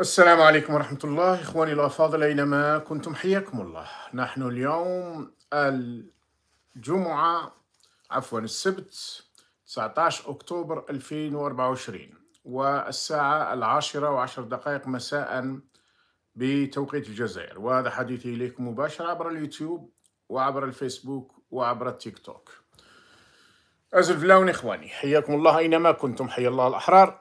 السلام عليكم ورحمة الله إخواني الأفاضل أينما كنتم حياكم الله نحن اليوم الجمعة عفوا السبت 19 أكتوبر 2024 والساعة العاشرة وعشر دقائق مساء بتوقيت الجزائر وهذا حديثي إليكم مباشرة عبر اليوتيوب وعبر الفيسبوك وعبر التيك توك أزل فلاون إخواني حياكم الله أينما كنتم حيا الله الأحرار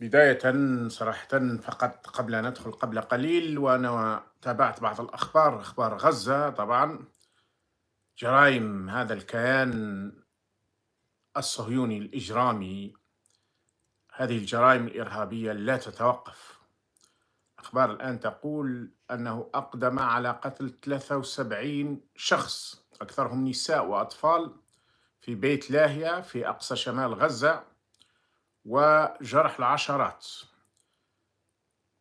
بداية صراحة فقط قبل أن ندخل قبل قليل وأنا تابعت بعض الأخبار أخبار غزة طبعا جرائم هذا الكيان الصهيوني الإجرامي هذه الجرائم الإرهابية لا تتوقف أخبار الآن تقول أنه أقدم على قتل 73 شخص أكثرهم نساء وأطفال في بيت لاهيا في أقصى شمال غزة وجرح العشرات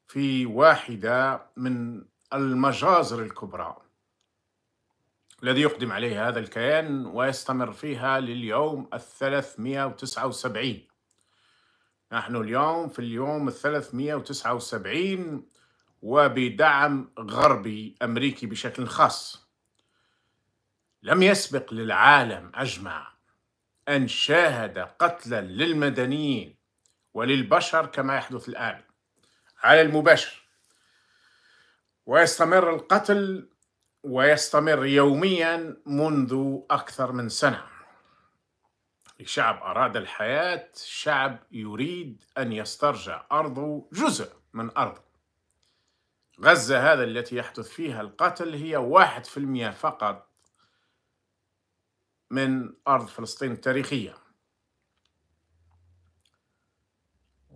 في واحدة من المجازر الكبرى الذي يقدم عليه هذا الكيان ويستمر فيها لليوم مئة وتسعة وسبعين نحن اليوم في اليوم مئة وتسعة وسبعين وبدعم غربي أمريكي بشكل خاص لم يسبق للعالم أجمع أن شاهد قتلا للمدنيين وللبشر كما يحدث الآن على المباشر ويستمر القتل ويستمر يوميا منذ أكثر من سنة الشعب أراد الحياة شعب يريد أن يسترجع أرضه جزء من أرضه غزة هذا التي يحدث فيها القتل هي واحد في المئة فقط من أرض فلسطين التاريخية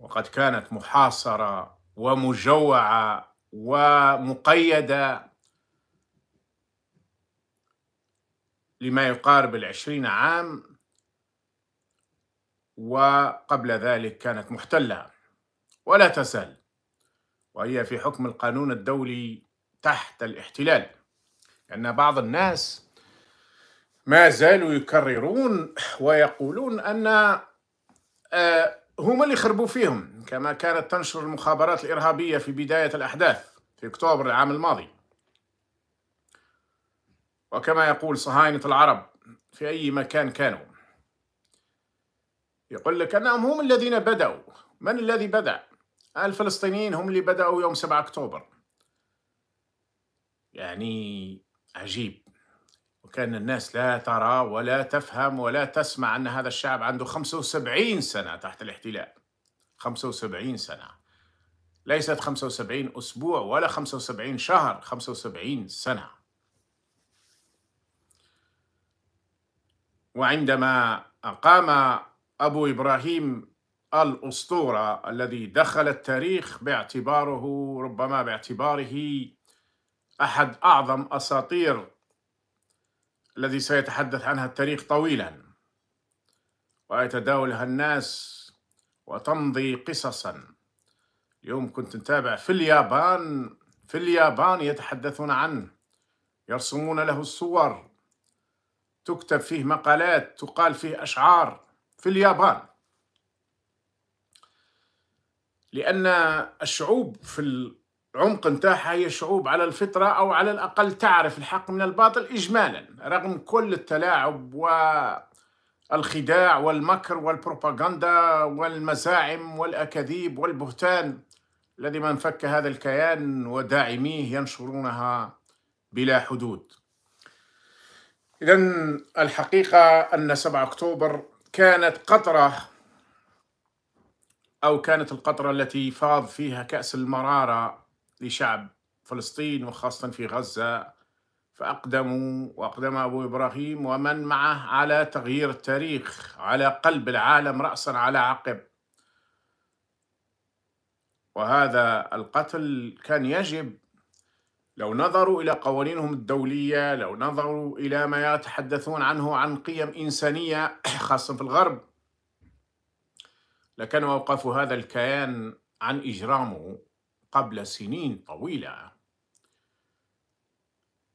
وقد كانت محاصره ومجوعه ومقيده لما يقارب العشرين عام وقبل ذلك كانت محتله ولا تزال وهي في حكم القانون الدولي تحت الاحتلال لأن بعض الناس ما زالوا يكررون ويقولون أن آه، هما اللي خربوا فيهم كما كانت تنشر المخابرات الإرهابية في بداية الأحداث في أكتوبر العام الماضي وكما يقول صهاينة العرب في أي مكان كانوا يقول لك أنهم هم الذين بدأوا من الذي بدأ؟ الفلسطينيين هم اللي بدأوا يوم 7 أكتوبر يعني عجيب وكان الناس لا ترى ولا تفهم ولا تسمع أن هذا الشعب عنده 75 سنة تحت الاحتلال 75 سنة ليست 75 أسبوع ولا 75 شهر 75 سنة وعندما أقام أبو إبراهيم الأسطورة الذي دخل التاريخ باعتباره ربما باعتباره أحد أعظم أساطير الذي سيتحدث عنها التاريخ طويلا ويتداولها الناس وتمضي قصصا اليوم كنت نتابع في اليابان في اليابان يتحدثون عنه يرسمون له الصور تكتب فيه مقالات تقال فيه أشعار في اليابان لأن الشعوب في عمق نتاعها هي شعوب على الفطرة أو على الأقل تعرف الحق من الباطل إجمالا رغم كل التلاعب والخداع والمكر والبروباغندا والمزاعم والأكاذيب والبهتان الذي من فك هذا الكيان وداعميه ينشرونها بلا حدود إذا الحقيقة أن 7 أكتوبر كانت قطرة أو كانت القطرة التي فاض فيها كأس المرارة لشعب فلسطين وخاصة في غزة فأقدموا وأقدم أبو إبراهيم ومن معه على تغيير التاريخ على قلب العالم رأسا على عقب وهذا القتل كان يجب لو نظروا إلى قوانينهم الدولية لو نظروا إلى ما يتحدثون عنه عن قيم إنسانية خاصة في الغرب لكانوا أوقفوا هذا الكيان عن إجرامه قبل سنين طويلة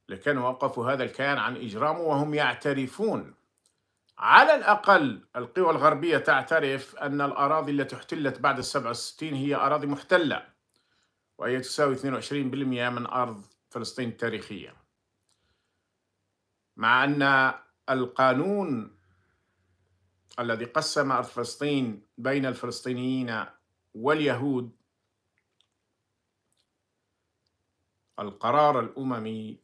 لكانوا وقفوا هذا الكيان عن إجرامه وهم يعترفون على الأقل القوى الغربية تعترف أن الأراضي التي احتلت بعد السبعة وستين هي أراضي محتلة وهي تساوي 22% من أرض فلسطين التاريخية مع أن القانون الذي قسم أرض فلسطين بين الفلسطينيين واليهود القرار الأممي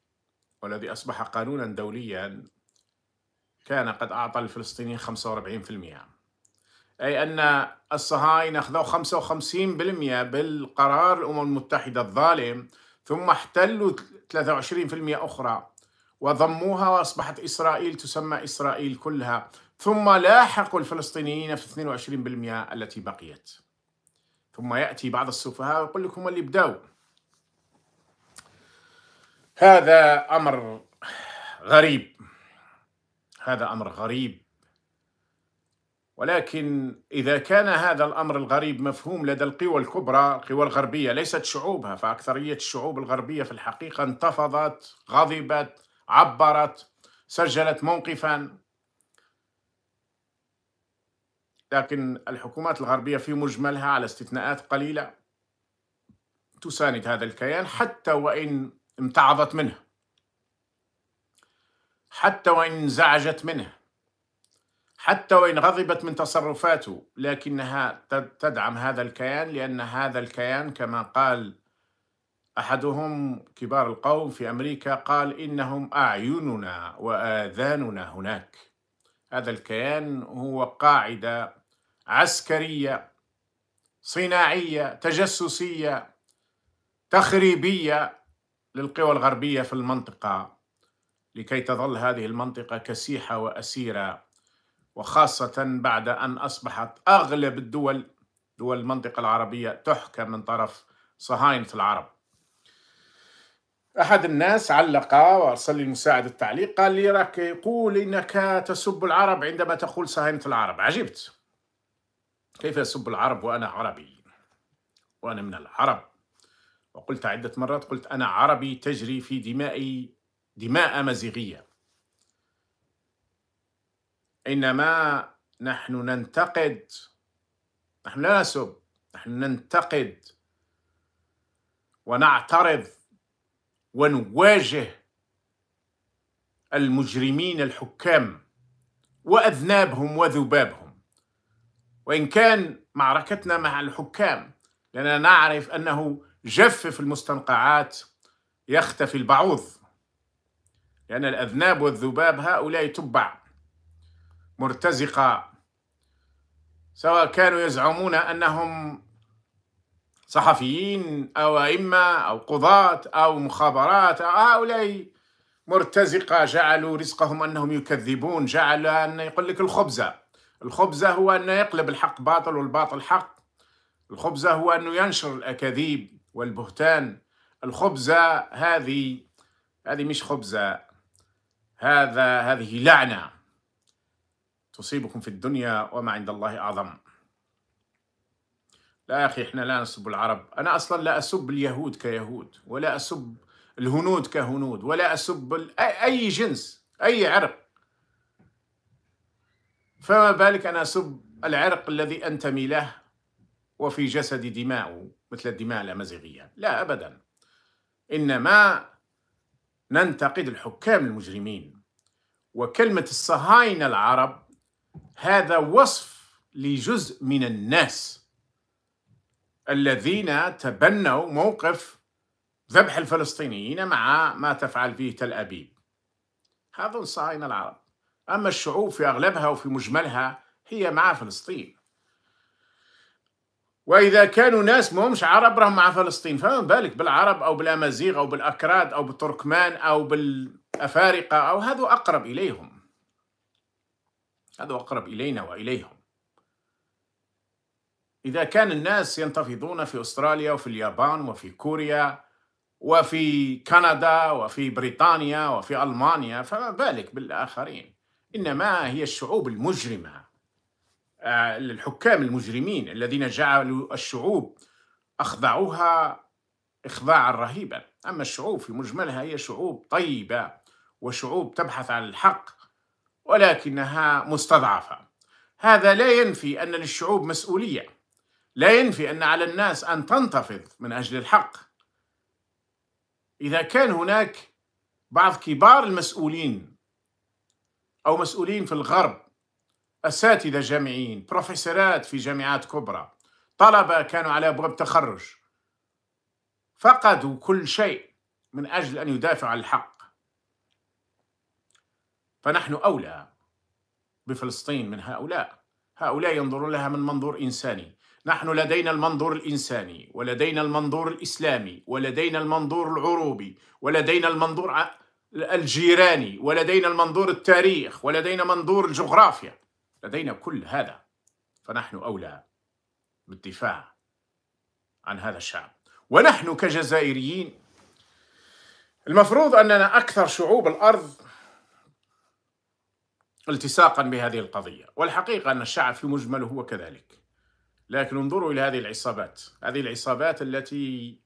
والذي أصبح قانونا دوليا كان قد أعطى الفلسطينيين 45% أي أن الصهاينة أخذوا 55% بالقرار الأمم المتحدة الظالم ثم احتلوا 23% أخرى وضموها وأصبحت إسرائيل تسمى إسرائيل كلها ثم لاحقوا الفلسطينيين في 22% التي بقيت ثم يأتي بعض السفهاء ويقول لكم اللي بدأوا هذا امر غريب هذا امر غريب ولكن اذا كان هذا الامر الغريب مفهوم لدى القوى الكبرى القوى الغربيه ليست شعوبها فاكثريه الشعوب الغربيه في الحقيقه انتفضت غضبت عبرت سجلت موقفا لكن الحكومات الغربيه في مجملها على استثناءات قليله تساند هذا الكيان حتى وان امتعضت منه حتى وإن انزعجت منه حتى وإن غضبت من تصرفاته لكنها تدعم هذا الكيان لأن هذا الكيان كما قال أحدهم كبار القوم في أمريكا قال إنهم أعيننا وآذاننا هناك هذا الكيان هو قاعدة عسكرية صناعية تجسسية تخريبية للقوى الغربية في المنطقة لكي تظل هذه المنطقة كسيحة وأسيرة وخاصة بعد أن أصبحت أغلب الدول دول المنطقة العربية تحكم من طرف صهاينة العرب أحد الناس علق وأرسل لي مساعد التعليق قال لي راك يقول إنك تسب العرب عندما تقول صهاينة العرب عجبت كيف أسب العرب وأنا عربي وأنا من العرب وقلت عدة مرات قلت أنا عربي تجري في دمائي دماء مزيغية إنما نحن ننتقد نحن لا نسب نحن ننتقد ونعترض ونواجه المجرمين الحكام وأذنابهم وذبابهم وإن كان معركتنا مع الحكام لأننا نعرف أنه جفف المستنقعات يختفي البعوض لأن الأذناب والذباب هؤلاء تبع مرتزقة سواء كانوا يزعمون أنهم صحفيين أو أئمة أو قضاة أو مخابرات أو هؤلاء مرتزقة جعلوا رزقهم أنهم يكذبون جعلوا أن يقول لك الخبزة الخبزة هو أن يقلب الحق باطل والباطل حق الخبزة هو أنه ينشر الأكاذيب والبهتان الخبزة هذه هذه مش خبزة هذا هذه لعنة تصيبكم في الدنيا وما عند الله أعظم لا يا أخي إحنا لا نسب العرب أنا أصلا لا أسب اليهود كيهود ولا أسب الهنود كهنود ولا أسب أي جنس أي عرق فما بالك أنا أسب العرق الذي أنتمي له وفي جسدي دماؤه مثل الدماء الأمازيغية لا أبدا إنما ننتقد الحكام المجرمين وكلمة الصهاينة العرب هذا وصف لجزء من الناس الذين تبنوا موقف ذبح الفلسطينيين مع ما تفعل فيه تل أبيب هذا الصهاينة العرب أما الشعوب في أغلبها وفي مجملها هي مع فلسطين واذا كانوا ناس ما همش عرب راهم مع فلسطين فما بالك بالعرب او بالامازيغ او بالاكراد او بالتركمان او بالافارقه او هذا اقرب اليهم هذا اقرب الينا واليهم اذا كان الناس ينتفضون في استراليا وفي اليابان وفي كوريا وفي كندا وفي بريطانيا وفي المانيا فما بالك بالاخرين انما هي الشعوب المجرمه الحكام آه، المجرمين الذين جعلوا الشعوب أخضعوها إخضاعا رهيبا أما الشعوب في مجملها هي شعوب طيبة وشعوب تبحث عن الحق ولكنها مستضعفة هذا لا ينفي أن للشعوب مسؤولية لا ينفي أن على الناس أن تنتفض من أجل الحق إذا كان هناك بعض كبار المسؤولين أو مسؤولين في الغرب أساتذة جامعيين بروفيسورات في جامعات كبرى طلبة كانوا على أبواب تخرج فقدوا كل شيء من أجل أن يدافعوا عن الحق فنحن أولى بفلسطين من هؤلاء هؤلاء ينظرون لها من منظور إنساني نحن لدينا المنظور الإنساني ولدينا المنظور الإسلامي ولدينا المنظور العروبي ولدينا المنظور الجيراني ولدينا المنظور التاريخ ولدينا منظور الجغرافيا لدينا كل هذا فنحن أولى بالدفاع عن هذا الشعب ونحن كجزائريين المفروض أننا أكثر شعوب الأرض التصاقا بهذه القضية والحقيقة أن الشعب في مجمله هو كذلك لكن انظروا إلى هذه العصابات هذه العصابات التي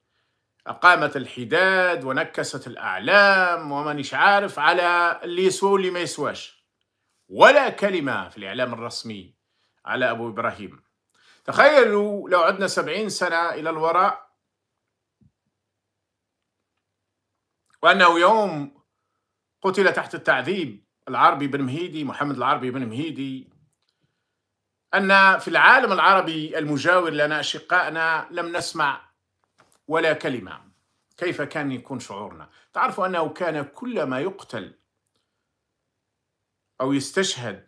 أقامت الحداد ونكست الأعلام ومانيش عارف على اللي يسوى واللي ما يسواش ولا كلمة في الإعلام الرسمي على أبو إبراهيم تخيلوا لو عدنا سبعين سنة إلى الوراء وأنه يوم قتل تحت التعذيب العربي بن مهيدي محمد العربي بن مهيدي أن في العالم العربي المجاور لنا أشقائنا لم نسمع ولا كلمة كيف كان يكون شعورنا تعرفوا أنه كان كلما يقتل أو يستشهد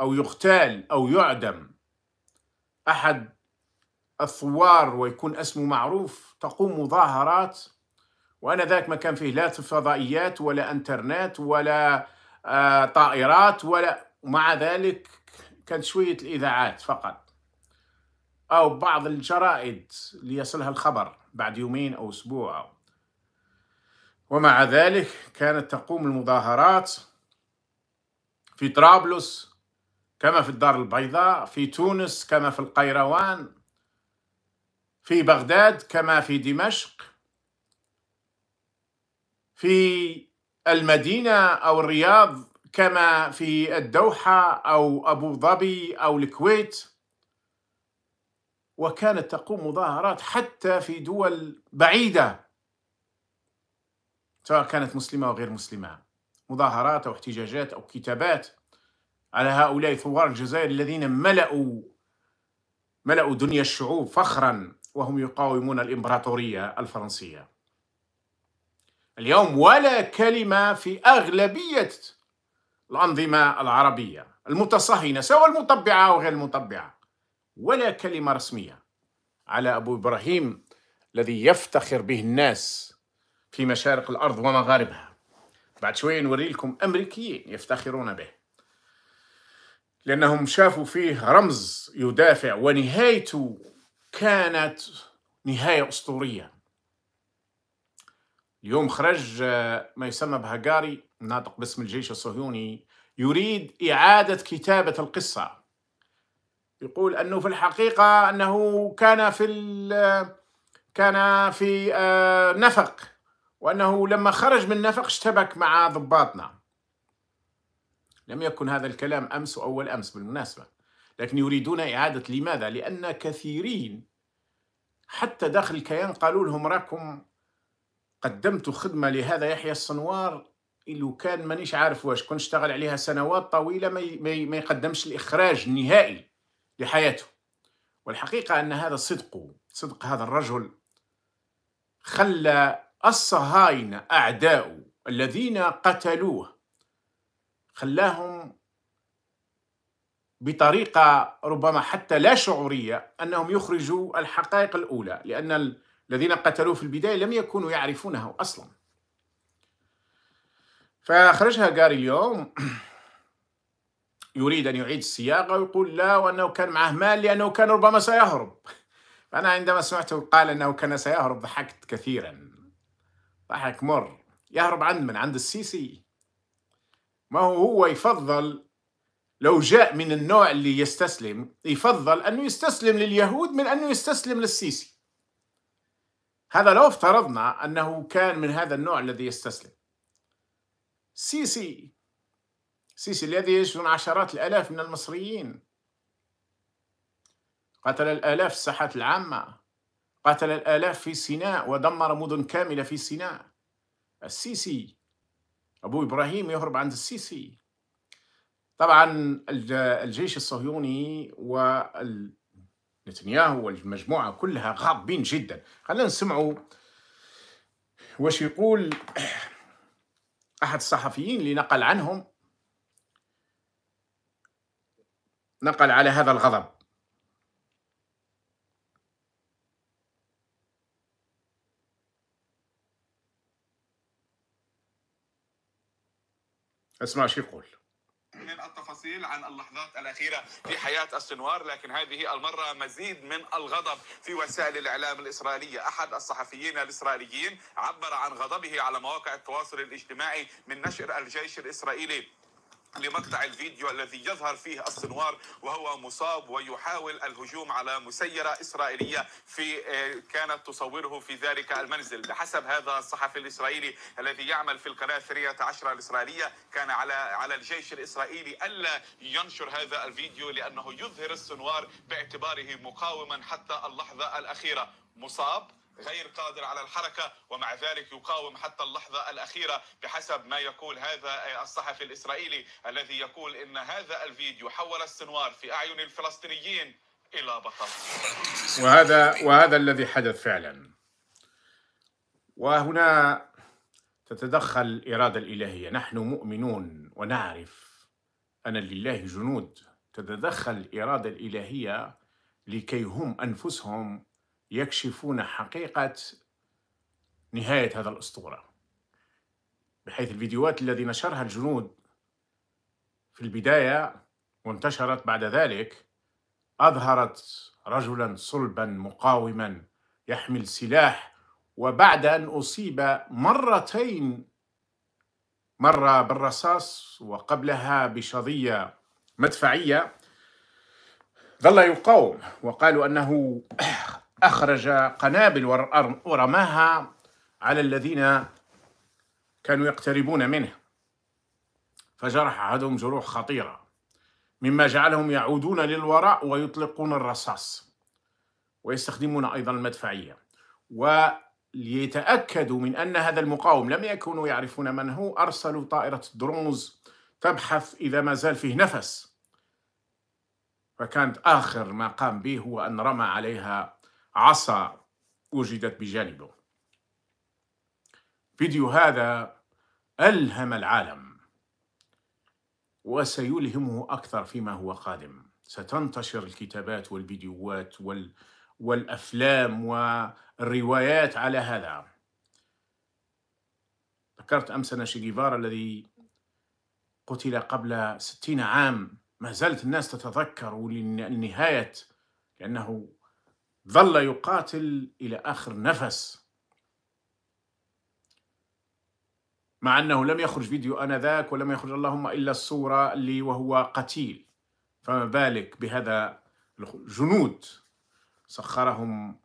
أو يقتال أو يعدم أحد الثوار ويكون اسمه معروف تقوم مظاهرات وأنا ذاك ما كان فيه لا فضائيات ولا انترنت ولا آه، طائرات ولا ومع ذلك كانت شوية الإذاعات فقط أو بعض الجرائد ليصلها الخبر بعد يومين أو أسبوع ومع ذلك كانت تقوم المظاهرات في طرابلس كما في الدار البيضاء في تونس كما في القيروان في بغداد كما في دمشق في المدينة أو الرياض كما في الدوحة أو أبو ظبي أو الكويت وكانت تقوم مظاهرات حتى في دول بعيدة سواء كانت مسلمة أو غير مسلمة مظاهرات أو احتجاجات أو كتابات على هؤلاء ثوار الجزائر الذين ملأوا ملأوا دنيا الشعوب فخرا وهم يقاومون الإمبراطورية الفرنسية اليوم ولا كلمة في أغلبية الأنظمة العربية المتصهينة سواء المطبعة أو غير المطبعة ولا كلمة رسمية على أبو إبراهيم الذي يفتخر به الناس في مشارق الأرض ومغاربها بعد شوية نوري لكم أمريكيين يفتخرون به لأنهم شافوا فيه رمز يدافع ونهايته كانت نهاية أسطورية اليوم خرج آه، ما يسمى بهاجاري ناطق باسم الجيش الصهيوني يريد إعادة كتابة القصة يقول أنه في الحقيقة أنه كان في آه، كان في آه، نفق وأنه لما خرج من نفق اشتبك مع ضباطنا لم يكن هذا الكلام أمس وأول أمس بالمناسبة لكن يريدون إعادة لماذا؟ لأن كثيرين حتى داخل الكيان قالوا لهم راكم قدمتوا خدمة لهذا يحيى الصنوار اللي كان مانيش عارف واش كنت اشتغل عليها سنوات طويلة ما يقدمش الإخراج النهائي لحياته والحقيقة أن هذا صدقه صدق هذا الرجل خلى الصهاينة أعداؤه الذين قتلوه خلاهم بطريقة ربما حتى لا شعورية أنهم يخرجوا الحقائق الأولى لأن الذين قتلوه في البداية لم يكونوا يعرفونه أصلا فخرجها غاري اليوم يريد أن يعيد السياقة ويقول لا وأنه كان معه مال لأنه كان ربما سيهرب فأنا عندما سمعته قال أنه كان سيهرب ضحكت كثيرا ضحك مر يهرب عند من عند السيسي ما هو هو يفضل لو جاء من النوع اللي يستسلم يفضل أنه يستسلم لليهود من أنه يستسلم للسيسي هذا لو افترضنا أنه كان من هذا النوع الذي يستسلم سيسي سيسي الذي يسجن عشرات الآلاف من المصريين قتل الآلاف الساحات العامة قتل الآلاف في سيناء ودمر مدن كاملة في سيناء السيسي أبو إبراهيم يهرب عند السيسي طبعا الجيش الصهيوني ونتنياهو والمجموعة كلها غاضبين جدا خلينا نسمعوا واش يقول أحد الصحفيين اللي نقل عنهم نقل على هذا الغضب اسمع شو يقول التفاصيل عن اللحظات الأخيرة في حياة السنوار لكن هذه المرة مزيد من الغضب في وسائل الإعلام الإسرائيلية أحد الصحفيين الإسرائيليين عبر عن غضبه على مواقع التواصل الاجتماعي من نشر الجيش الإسرائيلي لمقطع الفيديو الذي يظهر فيه السنوار وهو مصاب ويحاول الهجوم على مسيرة إسرائيلية في آه، كانت تصوره في ذلك المنزل بحسب هذا الصحفي الإسرائيلي الذي يعمل في القناة 13 الإسرائيلية كان على على الجيش الإسرائيلي ألا ينشر هذا الفيديو لأنه يظهر السنوار باعتباره مقاوما حتى اللحظة الأخيرة مصاب غير قادر على الحركة ومع ذلك يقاوم حتى اللحظة الأخيرة بحسب ما يقول هذا الصحفي الإسرائيلي الذي يقول إن هذا الفيديو حول السنوار في أعين الفلسطينيين إلى بطل وهذا وهذا الذي حدث فعلا وهنا تتدخل الإرادة الإلهية نحن مؤمنون ونعرف أن لله جنود تتدخل الإرادة الإلهية لكي هم أنفسهم يكشفون حقيقة نهاية هذا الأسطورة بحيث الفيديوهات التي نشرها الجنود في البداية وانتشرت بعد ذلك أظهرت رجلا صلبا مقاوما يحمل سلاح وبعد أن أصيب مرتين مرة بالرصاص وقبلها بشظية مدفعية ظل يقاوم وقالوا أنه أخرج قنابل ورماها على الذين كانوا يقتربون منه فجرح أحدهم جروح خطيرة مما جعلهم يعودون للوراء ويطلقون الرصاص ويستخدمون أيضا المدفعية وليتأكدوا من أن هذا المقاوم لم يكونوا يعرفون من هو أرسلوا طائرة الدرونز تبحث إذا ما زال فيه نفس فكانت آخر ما قام به هو أن رمى عليها عصا وجدت بجانبه فيديو هذا ألهم العالم وسيلهمه أكثر فيما هو قادم ستنتشر الكتابات والفيديوهات وال... والأفلام والروايات على هذا ذكرت أمس أنا شيغيفارا الذي قتل قبل ستين عام ما زالت الناس تتذكر لنهاية لأنه ظل يقاتل إلى آخر نفس مع أنه لم يخرج فيديو آنذاك ولم يخرج اللهم إلا الصورة لي وهو قتيل فما بالك بهذا الجنود سخرهم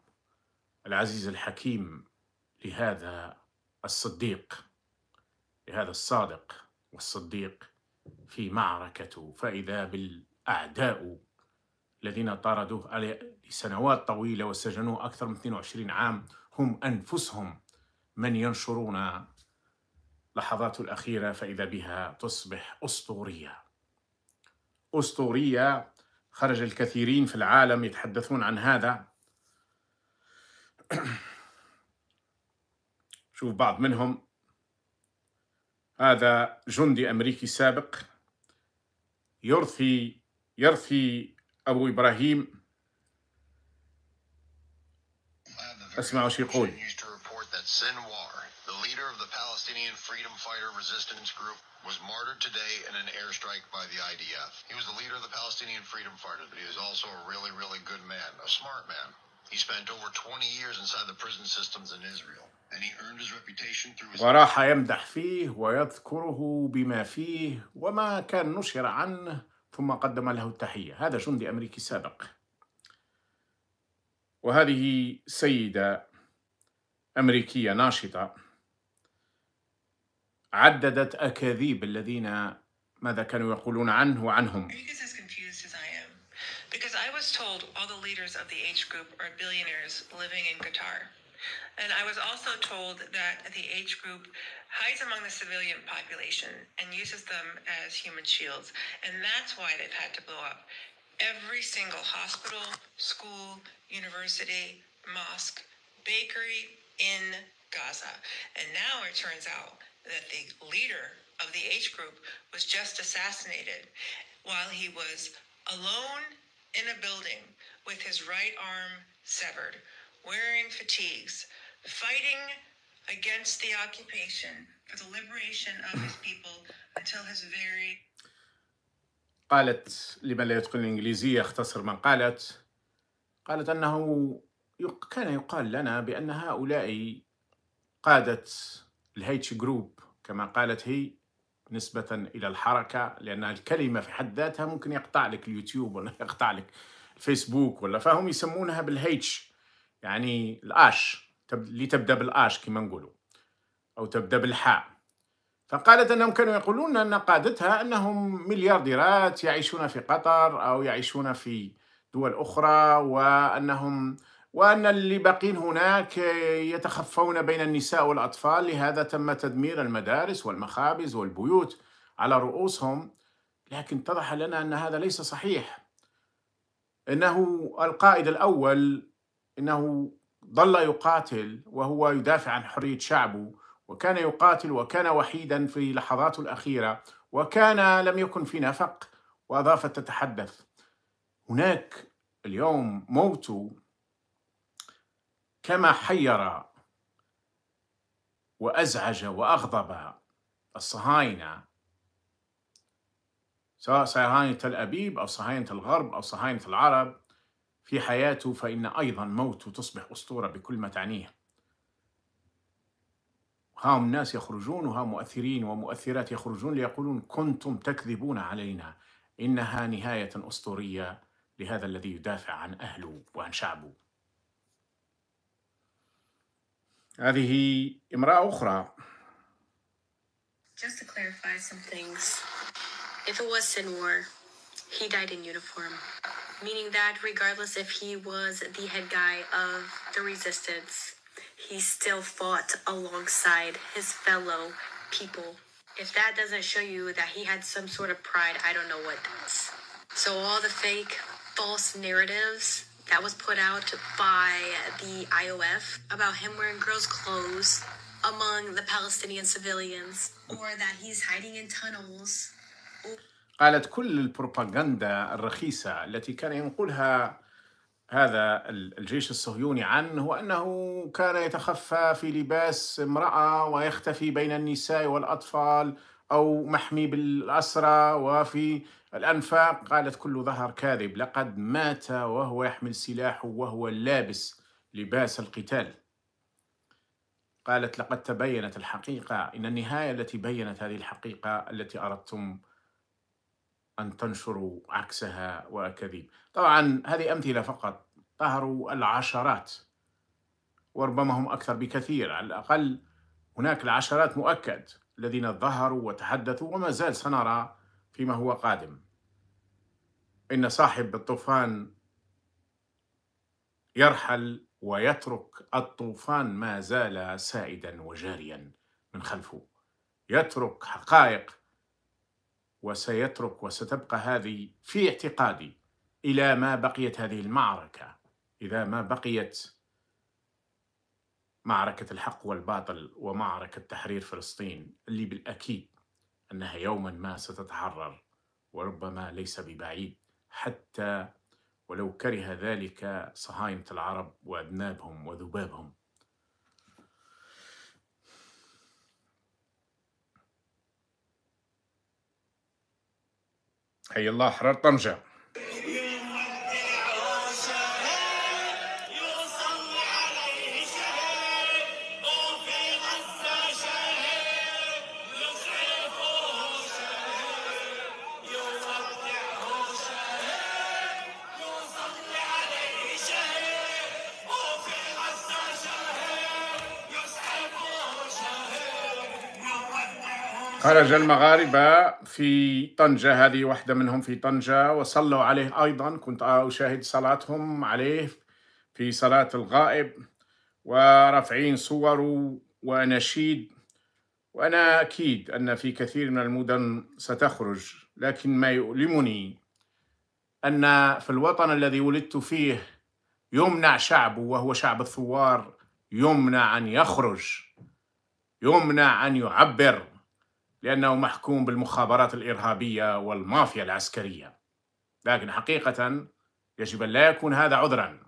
العزيز الحكيم لهذا الصديق لهذا الصادق والصديق في معركة فإذا بالأعداء الذين طاردوه لسنوات طويلة وسجنوه أكثر من 22 عام هم أنفسهم من ينشرون لحظاته الأخيرة فإذا بها تصبح أسطورية أسطورية خرج الكثيرين في العالم يتحدثون عن هذا شوف بعض منهم هذا جندي أمريكي سابق يرثي يرثي أبو إبراهيم أسمع وش يقول freedom fighter resistance group was martyred today in an airstrike by the IDF. He was the leader of the Palestinian freedom fighter, but he was also a really, really good man, a smart man. He spent over 20 years inside the prison systems in Israel. And he earned his reputation through his... وراح يمدح فيه ويذكره بما فيه وما كان نشر عنه ثم قدم له التحية هذا جندي أمريكي سابق وهذه سيدة أمريكية ناشطة عددت أكاذيب الذين ماذا كانوا يقولون عنه وعنهم Because I was told all the leaders of the age group are billionaires living in Qatar. And I was also told that the age group hides among the civilian population and uses them as human shields. And that's why they've had to blow up every single hospital, school, university, mosque, bakery in Gaza. And now it turns out that the leader of the H group was just assassinated while he was alone in a building with his right arm severed, wearing fatigues, fighting against the occupation for the liberation of his people until his very قالت لمن لا يتقن الإنجليزية اختصر من قالت قالت أنه كان يقال لنا بأن هؤلاء قادة الهيتش جروب كما قالت هي نسبة إلى الحركة لأن الكلمة في حد ذاتها ممكن يقطع لك اليوتيوب ولا يقطع لك الفيسبوك ولا فهم يسمونها بالهيتش يعني الآش اللي تبدأ بالآش كما نقولوا أو تبدأ بالحاء فقالت أنهم كانوا يقولون أن قادتها أنهم مليارديرات يعيشون في قطر أو يعيشون في دول أخرى وأنهم وأن اللي باقين هناك يتخفون بين النساء والأطفال لهذا تم تدمير المدارس والمخابز والبيوت على رؤوسهم لكن اتضح لنا أن هذا ليس صحيح إنه القائد الأول إنه ظل يقاتل وهو يدافع عن حرية شعبه وكان يقاتل وكان وحيدا في لحظاته الأخيرة وكان لم يكن في نفق وأضافت تتحدث هناك اليوم موته كما حير وأزعج وأغضب الصهاينة سواء صهاينة تل أبيب أو صهاينة الغرب أو صهاينة العرب في حياته فإن أيضا موته تصبح أسطورة بكل ما تعنيه هاهم الناس يخرجون وها مؤثرين ومؤثرات يخرجون ليقولون كنتم تكذبون علينا إنها نهاية أسطورية لهذا الذي يدافع عن أهله وعن شعبه هذه امرأة أخرى Just to clarify some things. If it was sin war, he died in uniform, meaning that regardless if he was the head guy of the resistance, he still fought alongside his fellow people. If that doesn't show you that he had some sort of pride, I don't know what does. So, all the fake, false narratives that was put out by the IOF about him wearing girls' clothes among the Palestinian civilians, or that he's hiding in tunnels. Or- قالت كل البروباغندا الرخيصة التي كان ينقلها هذا الجيش الصهيوني عنه هو أنه كان يتخفى في لباس امرأة ويختفي بين النساء والأطفال أو محمي بالأسرى وفي الأنفاق قالت كل ظهر كاذب لقد مات وهو يحمل سلاحه وهو لابس لباس القتال قالت لقد تبينت الحقيقة إن النهاية التي بينت هذه الحقيقة التي أردتم أن تنشروا عكسها وأكاذيب طبعا هذه أمثلة فقط ظهروا العشرات وربما هم أكثر بكثير على الأقل هناك العشرات مؤكد الذين ظهروا وتحدثوا وما زال سنرى فيما هو قادم إن صاحب الطوفان يرحل ويترك الطوفان ما زال سائدا وجاريا من خلفه يترك حقائق وسيترك وستبقى هذه في اعتقادي إلى ما بقيت هذه المعركة إذا ما بقيت معركة الحق والباطل ومعركة تحرير فلسطين اللي بالأكيد أنها يوما ما ستتحرر وربما ليس ببعيد حتى ولو كره ذلك صهاينة العرب وأذنابهم وذبابهم حي الله حرار طنجه خرج المغاربة في طنجة هذه واحدة منهم في طنجة وصلوا عليه أيضا كنت أشاهد صلاتهم عليه في صلاة الغائب ورافعين صوره وأناشيد وأنا أكيد أن في كثير من المدن ستخرج لكن ما يؤلمني أن في الوطن الذي ولدت فيه يمنع شعبه وهو شعب الثوار يمنع أن يخرج يمنع أن يعبر لأنه محكوم بالمخابرات الإرهابية والمافيا العسكرية لكن حقيقة يجب أن لا يكون هذا عذرا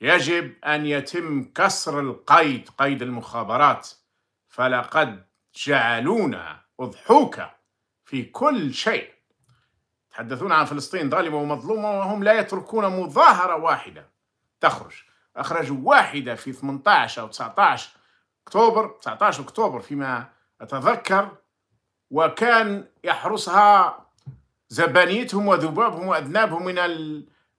يجب أن يتم كسر القيد قيد المخابرات فلقد جعلونا أضحوكة في كل شيء يتحدثون عن فلسطين ظالمة ومظلومة وهم لا يتركون مظاهرة واحدة تخرج أخرجوا واحدة في 18 أو 19 أكتوبر 19 أكتوبر فيما أتذكر وكان يحرسها زبانيتهم وذبابهم وأذنابهم من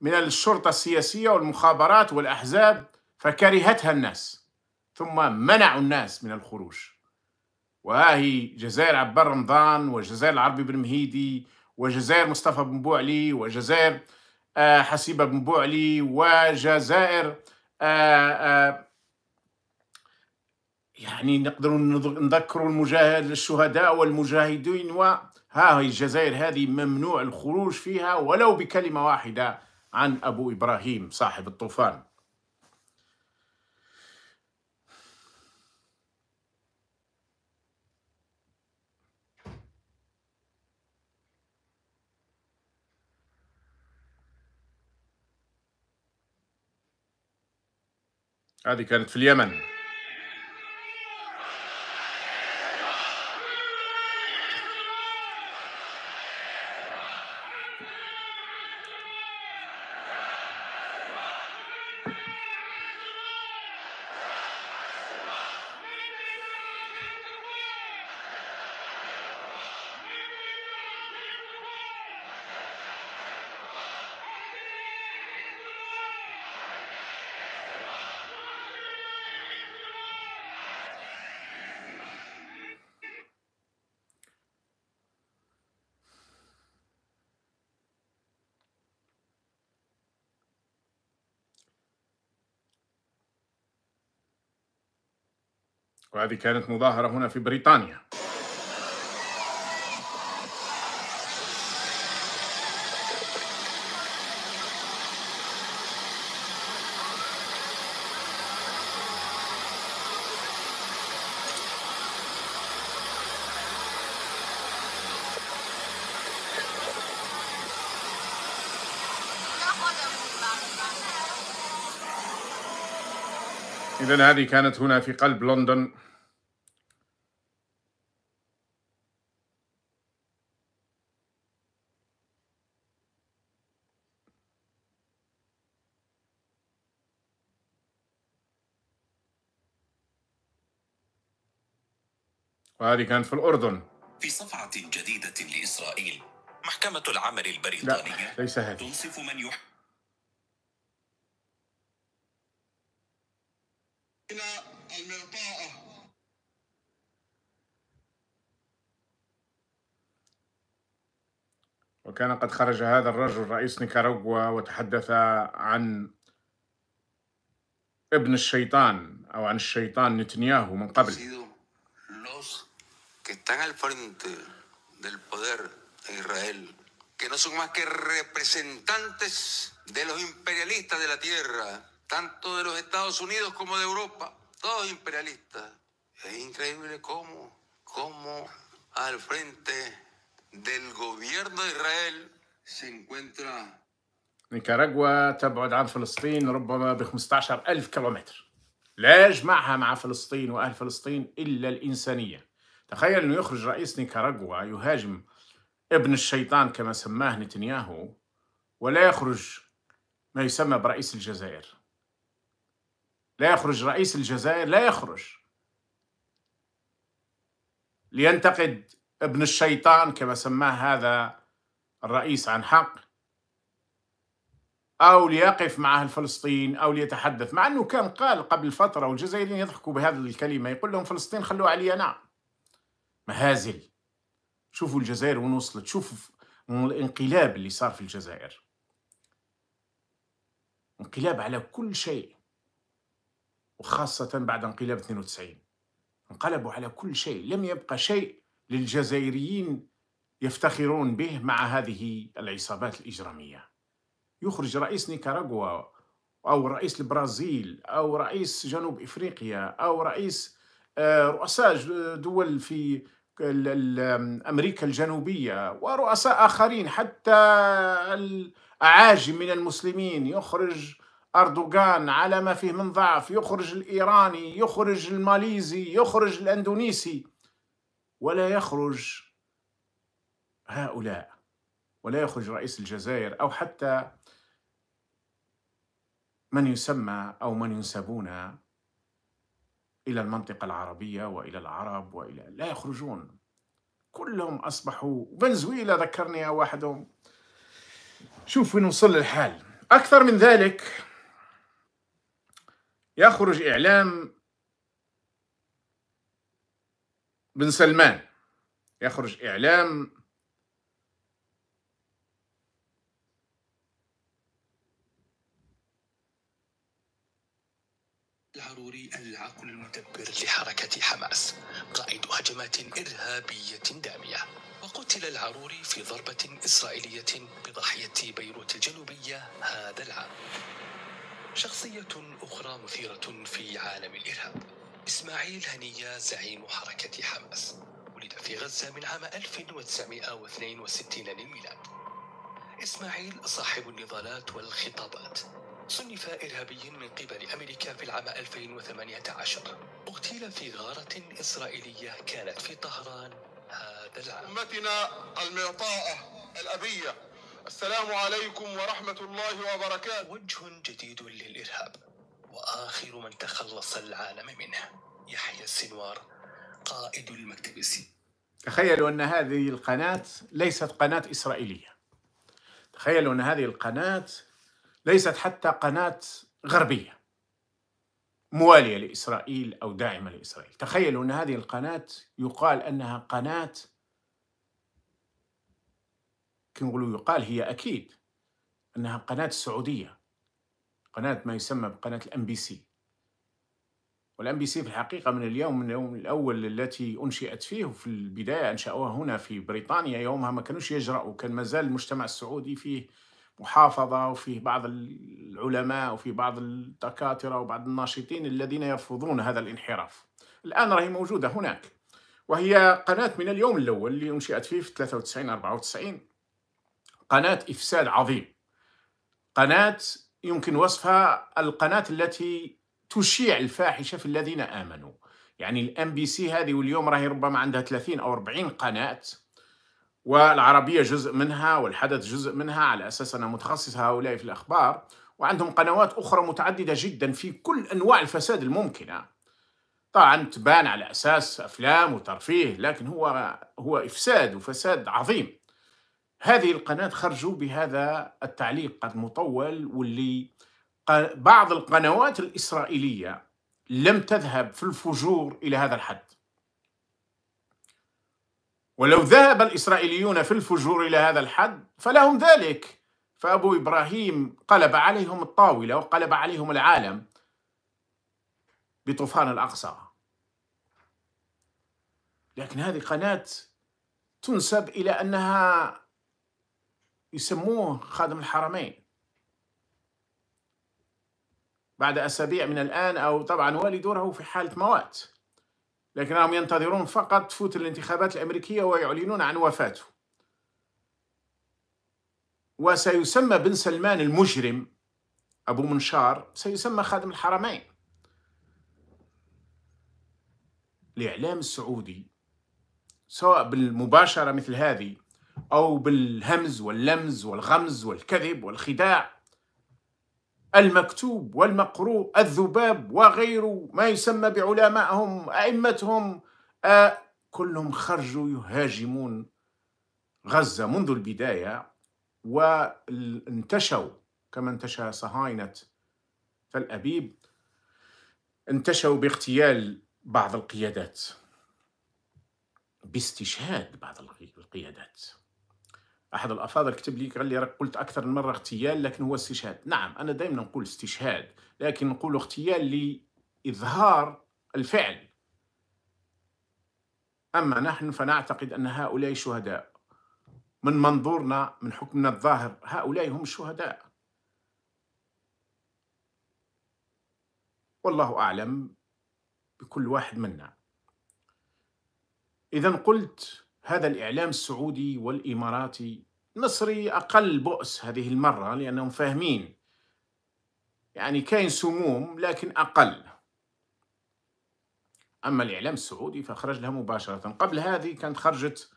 من الشرطة السياسية والمخابرات والأحزاب فكرهتها الناس ثم منعوا الناس من الخروج وها جزائر عبار رمضان وجزائر العربي بن مهيدي وجزائر مصطفى بن بوعلي وجزائر آه، حسيبة بن بوعلي وجزائر آه، آه، يعني نقدروا نذكروا المجاهد الشهداء والمجاهدين وها هي الجزائر هذه ممنوع الخروج فيها ولو بكلمة واحدة عن أبو إبراهيم صاحب الطوفان هذه كانت في اليمن وهذه كانت مظاهرة هنا في بريطانيا عندنا هذه كانت هنا في قلب لندن وهذه كانت في الأردن في صفعة جديدة لإسرائيل محكمة العمل البريطانية لا ليس هذه تنصف من يحب وكان قد خرج هذا الرجل رئيس وتحدث عن ابن الشيطان que están al frente del poder de Israel, que no son más que representantes de los imperialistas de la tierra, tanto de los Estados Unidos como de Europa, todos imperialistas. Es increíble cómo, cómo al frente del gobierno de Israel se encuentra نيكاراغوا تبعد عن فلسطين ربما ب 15 ألف كيلومتر لا يجمعها مع فلسطين وأهل فلسطين إلا الإنسانية تخيل أنه يخرج رئيس نيكاراغوا يهاجم ابن الشيطان كما سماه نتنياهو ولا يخرج ما يسمى برئيس الجزائر لا يخرج رئيس الجزائر لا يخرج لينتقد ابن الشيطان كما سماه هذا الرئيس عن حق أو ليقف معه الفلسطين أو ليتحدث مع أنه كان قال قبل فترة والجزائريين يضحكوا بهذه الكلمة يقول لهم فلسطين خلوها علي أنا مهازل شوفوا الجزائر وين وصلت شوفوا الانقلاب اللي صار في الجزائر انقلاب على كل شيء وخاصة بعد انقلاب 92 انقلبوا على كل شيء لم يبقى شيء للجزائريين يفتخرون به مع هذه العصابات الإجرامية يخرج رئيس نيكاراغوا أو رئيس البرازيل أو رئيس جنوب إفريقيا أو رئيس آه، رؤساء دول في أمريكا الجنوبية ورؤساء آخرين حتى الأعاجم من المسلمين يخرج أردوغان على ما فيه من ضعف يخرج الإيراني يخرج الماليزي يخرج الأندونيسي ولا يخرج هؤلاء ولا يخرج رئيس الجزائر أو حتى من يسمى أو من ينسبون إلى المنطقة العربية وإلى العرب وإلى لا يخرجون كلهم أصبحوا فنزويلا ذكرني واحدهم شوف وين وصل الحال أكثر من ذلك يخرج إعلام بن سلمان يخرج إعلام العروري العقل المدبر لحركة حماس قائد هجمات إرهابية دامية وقتل العروري في ضربة إسرائيلية بضاحية بيروت الجنوبية هذا العام شخصية أخرى مثيرة في عالم الإرهاب إسماعيل هنية زعيم حركة حماس ولد في غزة من عام 1962 للميلاد إسماعيل صاحب النضالات والخطابات صنف إرهابيا من قبل أمريكا في العام 2018 اغتيل في غارة إسرائيلية كانت في طهران هذا العام أمتنا المعطاءة الأبية السلام عليكم ورحمة الله وبركاته وجه جديد للإرهاب وآخر من تخلص العالم منه يحيى السنوار قائد المكتب السياسي تخيلوا أن هذه القناة ليست قناة إسرائيلية تخيلوا أن هذه القناة ليست حتى قناة غربية موالية لإسرائيل أو داعمة لإسرائيل تخيلوا أن هذه القناة يقال أنها قناة كنقولوا يقال هي أكيد أنها قناة السعودية قناة ما يسمى بقناة الام بي سي والام بي سي في الحقيقة من اليوم من اليوم الأول التي أنشئت فيه وفي البداية أنشأوها هنا في بريطانيا يومها ما كانوش يجرأوا كان مازال المجتمع السعودي فيه محافظة وفيه بعض العلماء وفي بعض الدكاترة وبعض الناشطين الذين يرفضون هذا الانحراف الآن راهي موجودة هناك وهي قناة من اليوم الأول اللي أنشئت فيه في 93 94 قناة إفساد عظيم قناة يمكن وصفها القناة التي تشيع الفاحشة في الذين آمنوا يعني الام بي سي هذه واليوم راهي ربما عندها 30 او 40 قناه والعربيه جزء منها والحدث جزء منها على اساس انها متخصصه هؤلاء في الاخبار وعندهم قنوات اخرى متعدده جدا في كل انواع الفساد الممكنه طبعا تبان على اساس افلام وترفيه لكن هو هو افساد وفساد عظيم هذه القناة خرجوا بهذا التعليق المطول واللي بعض القنوات الإسرائيلية لم تذهب في الفجور إلى هذا الحد ولو ذهب الإسرائيليون في الفجور إلى هذا الحد فلهم ذلك فأبو إبراهيم قلب عليهم الطاولة وقلب عليهم العالم بطوفان الأقصى لكن هذه قناة تنسب إلى أنها يسموه خادم الحرمين بعد أسابيع من الآن أو طبعا والي دوره في حالة موات لكنهم ينتظرون فقط تفوت الانتخابات الأمريكية ويعلنون عن وفاته وسيسمى بن سلمان المجرم أبو منشار سيسمى خادم الحرمين الإعلام السعودي سواء بالمباشرة مثل هذه أو بالهمز واللمز والغمز والكذب والخداع المكتوب والمقروء الذباب وغيره ما يسمى بعلمائهم أئمتهم آه كلهم خرجوا يهاجمون غزة منذ البداية وانتشوا كما انتشى صهاينة تل أبيب انتشوا باغتيال بعض القيادات باستشهاد بعض القيادات احد الافاضل كتب لي قال لي راك قلت اكثر من مره اغتيال لكن هو استشهاد نعم انا دائما نقول استشهاد لكن نقول اغتيال لاظهار الفعل اما نحن فنعتقد ان هؤلاء شهداء من منظورنا من حكمنا الظاهر هؤلاء هم الشهداء والله اعلم بكل واحد منا اذا قلت هذا الإعلام السعودي والإماراتي المصري أقل بؤس هذه المرة لأنهم فاهمين يعني كاين سموم لكن أقل أما الإعلام السعودي فخرج لها مباشرة قبل هذه كانت خرجت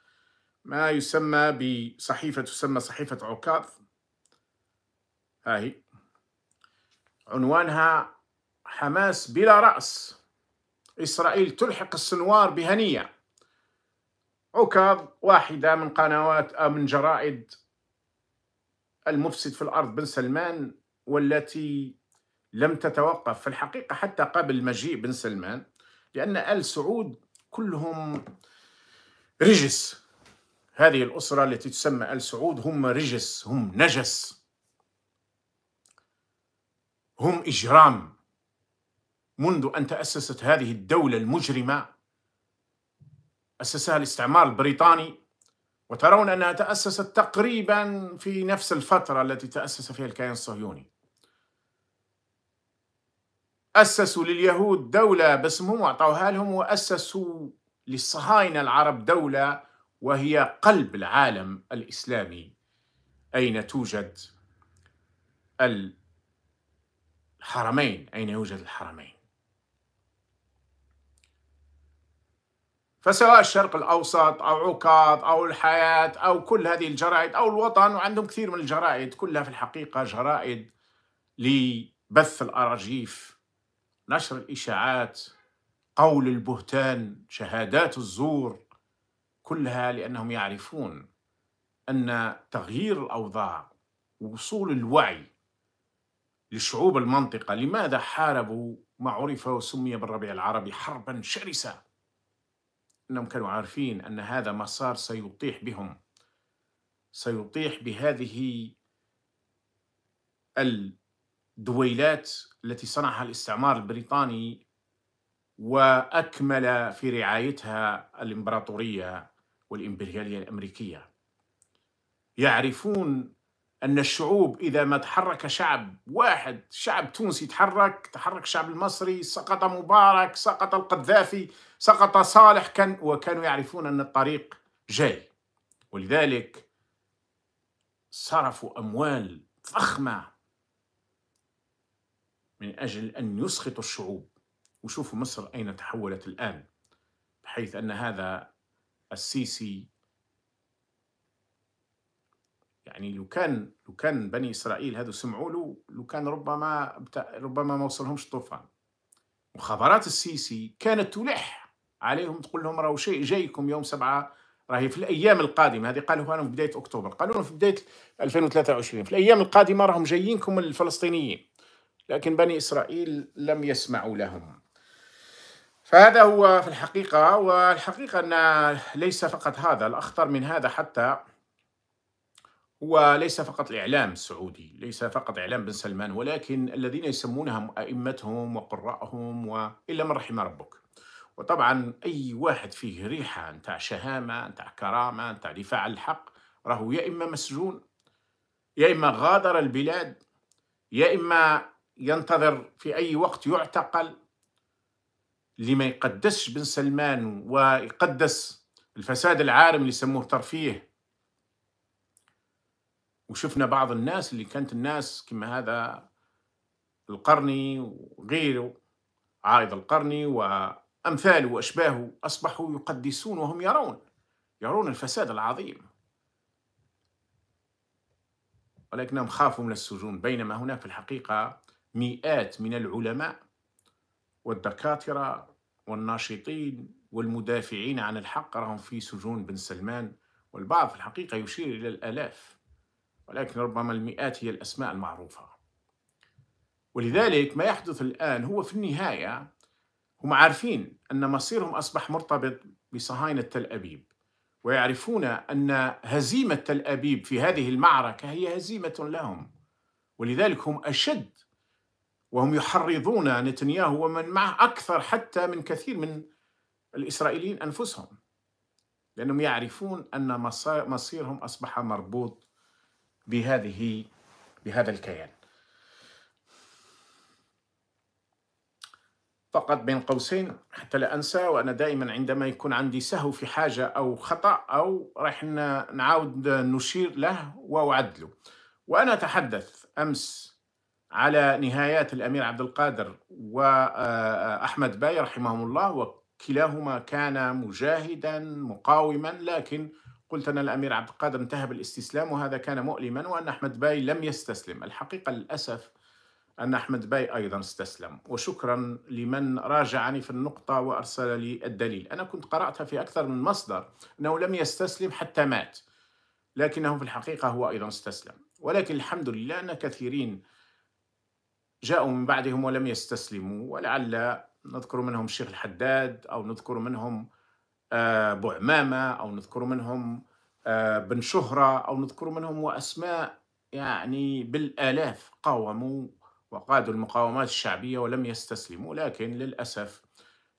ما يسمى بصحيفة تسمى صحيفة عكاظ هاي عنوانها حماس بلا رأس إسرائيل تلحق السنوار بهنية عكاظ واحدة من قنوات آه، من جرائد المفسد في الأرض بن سلمان والتي لم تتوقف في الحقيقة حتى قبل مجيء بن سلمان لأن آل سعود كلهم رجس هذه الأسرة التي تسمى آل سعود هم رجس هم نجس هم إجرام منذ أن تأسست هذه الدولة المجرمة أسسها الاستعمار البريطاني وترون أنها تأسست تقريبا في نفس الفترة التي تأسس فيها الكيان الصهيوني أسسوا لليهود دولة باسمهم وأعطوها لهم وأسسوا للصهاينة العرب دولة وهي قلب العالم الإسلامي أين توجد الحرمين أين يوجد الحرمين فسواء الشرق الأوسط أو عكاظ أو الحياة أو كل هذه الجرائد أو الوطن وعندهم كثير من الجرائد كلها في الحقيقة جرائد لبث الأراجيف نشر الإشاعات قول البهتان شهادات الزور كلها لأنهم يعرفون أن تغيير الأوضاع ووصول الوعي لشعوب المنطقة لماذا حاربوا ما عرف وسمي بالربيع العربي حربا شرسة أنهم كانوا عارفين أن هذا مسار سيطيح بهم سيطيح بهذه الدويلات التي صنعها الاستعمار البريطاني وأكمل في رعايتها الإمبراطورية والإمبريالية الأمريكية يعرفون أن الشعوب إذا ما تحرك شعب واحد شعب تونسي تحرك تحرك الشعب المصري سقط مبارك سقط القذافي سقط صالح كان وكانوا يعرفون أن الطريق جاي ولذلك صرفوا أموال فخمة من أجل أن يسخطوا الشعوب وشوفوا مصر أين تحولت الآن بحيث أن هذا السيسي يعني لو كان لو كان بني اسرائيل هذو سمعوا له لو كان ربما ربما ما وصلهمش الطوفان مخابرات السيسي كانت تلح عليهم تقول لهم راه شيء جايكم يوم سبعة راهي في الايام القادمه هذه قالوها في بدايه اكتوبر قالوا في بدايه 2023 في الايام القادمه راهم جايينكم الفلسطينيين لكن بني اسرائيل لم يسمعوا لهم فهذا هو في الحقيقه والحقيقه ان ليس فقط هذا الاخطر من هذا حتى هو ليس فقط الإعلام السعودي ليس فقط إعلام بن سلمان ولكن الذين يسمونهم أئمتهم وقراءهم وإلا من رحم ربك وطبعا أي واحد فيه ريحة نتاع شهامة نتاع كرامة نتاع دفاع الحق راهو يا إما مسجون يا إما غادر البلاد يا إما ينتظر في أي وقت يعتقل لما يقدسش بن سلمان ويقدس الفساد العارم اللي يسموه ترفيه وشفنا بعض الناس اللي كانت الناس كما هذا القرني وغيره عائد القرني و أمثاله وأشباهه أصبحوا يقدسون وهم يرون يرون الفساد العظيم ولكنهم خافوا من السجون بينما هنا في الحقيقة مئات من العلماء والدكاترة والناشطين والمدافعين عن الحق راهم في سجون بن سلمان والبعض في الحقيقة يشير إلى الآلاف ولكن ربما المئات هي الأسماء المعروفة ولذلك ما يحدث الآن هو في النهاية هم عارفين أن مصيرهم أصبح مرتبط بصهاينة تل أبيب ويعرفون أن هزيمة تل أبيب في هذه المعركة هي هزيمة لهم ولذلك هم أشد وهم يحرضون نتنياهو ومن معه أكثر حتى من كثير من الإسرائيليين أنفسهم لأنهم يعرفون أن مصيرهم أصبح مربوط بهذه بهذا الكيان فقط بين قوسين حتى لا انسى وانا دائما عندما يكون عندي سهو في حاجه او خطا او راح نعاود نشير له واعدله وانا اتحدث امس على نهايات الامير عبد القادر واحمد آه، باي رحمهم الله وكلاهما كان مجاهدا مقاوما لكن قلت ان الامير عبد القادر انتهى بالاستسلام وهذا كان مؤلما وان احمد باي لم يستسلم الحقيقه للاسف أن أحمد باي أيضا استسلم وشكرا لمن راجعني في النقطة وأرسل لي الدليل أنا كنت قرأتها في أكثر من مصدر أنه لم يستسلم حتى مات لكنه في الحقيقة هو أيضا استسلم ولكن الحمد لله أن كثيرين جاءوا من بعدهم ولم يستسلموا ولعل نذكر منهم الشيخ الحداد أو نذكر منهم آه، بوعمامة أو نذكر منهم آه، بن شهرة أو نذكر منهم وأسماء يعني بالآلاف قاوموا وقادوا المقاومات الشعبية ولم يستسلموا لكن للأسف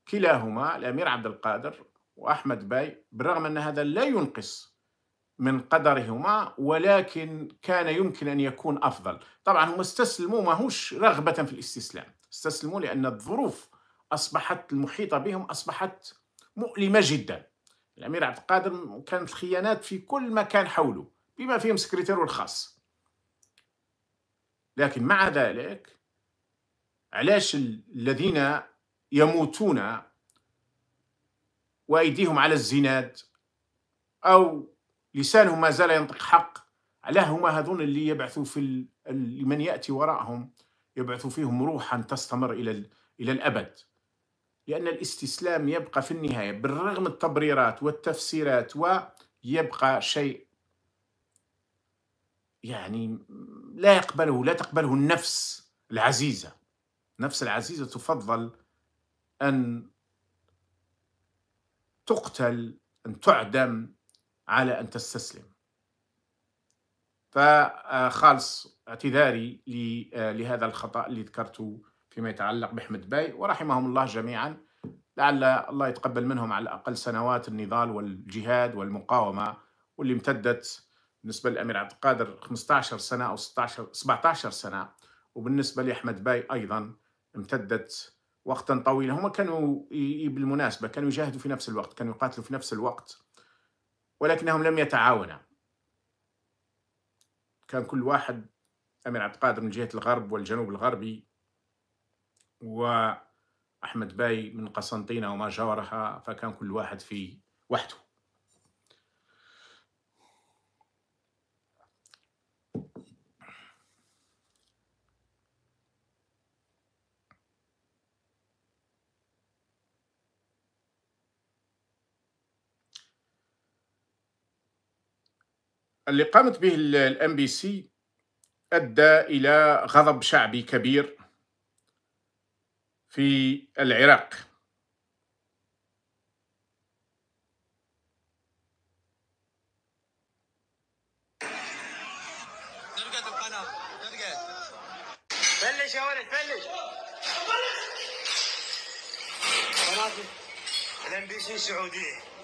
كلاهما الأمير عبد القادر وأحمد باي بالرغم أن هذا لا ينقص من قدرهما ولكن كان يمكن أن يكون أفضل طبعا هم استسلموا ماهوش رغبة في الاستسلام استسلموا لأن الظروف أصبحت المحيطة بهم أصبحت مؤلمة جدا الأمير عبد القادر كانت الخيانات في كل مكان حوله بما فيهم سكرتيره الخاص لكن مع ذلك علاش الذين يموتون وأيديهم على الزناد أو لسانهم ما زال ينطق حق علاه هما هذون اللي يبعثوا في لمن يأتي وراءهم يبعث فيهم روحا تستمر إلى إلى الأبد لأن الاستسلام يبقى في النهاية بالرغم التبريرات والتفسيرات ويبقى شيء يعني لا يقبله لا تقبله النفس العزيزة النفس العزيزة تفضل أن تقتل أن تعدم على أن تستسلم فخالص اعتذاري لهذا الخطأ اللي ذكرته فيما يتعلق بأحمد باي ورحمهم الله جميعا لعل الله يتقبل منهم على الأقل سنوات النضال والجهاد والمقاومة واللي امتدت بالنسبه للامير عبد القادر 15 سنه او 16 17 سنه وبالنسبه لاحمد باي ايضا امتدت وقتا طويلا هم كانوا بالمناسبه كانوا يجاهدوا في نفس الوقت كانوا يقاتلوا في نفس الوقت ولكنهم لم يتعاونا كان كل واحد امير عبد القادر من جهه الغرب والجنوب الغربي واحمد باي من قسنطينه وما جاورها فكان كل واحد في وحده اللي قامت به الام بي سي ادى الى غضب شعبي كبير في العراق بلش القناه يا ولد بلش قناه الام بي سي السعوديه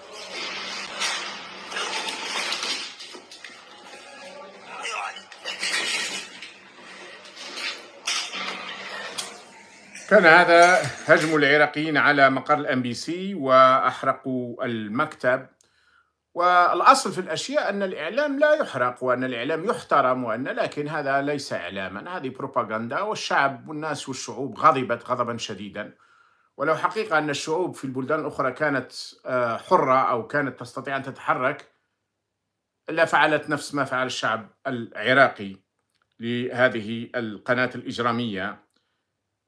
كان هذا هجم العراقيين على مقر الام بي سي واحرقوا المكتب والاصل في الاشياء ان الاعلام لا يحرق وان الاعلام يحترم وان لكن هذا ليس اعلاما هذه بروباغندا والشعب والناس والشعوب غضبت غضبا شديدا ولو حقيقه ان الشعوب في البلدان الاخرى كانت آه، حره او كانت تستطيع ان تتحرك لفعلت نفس ما فعل الشعب العراقي لهذه القناه الاجراميه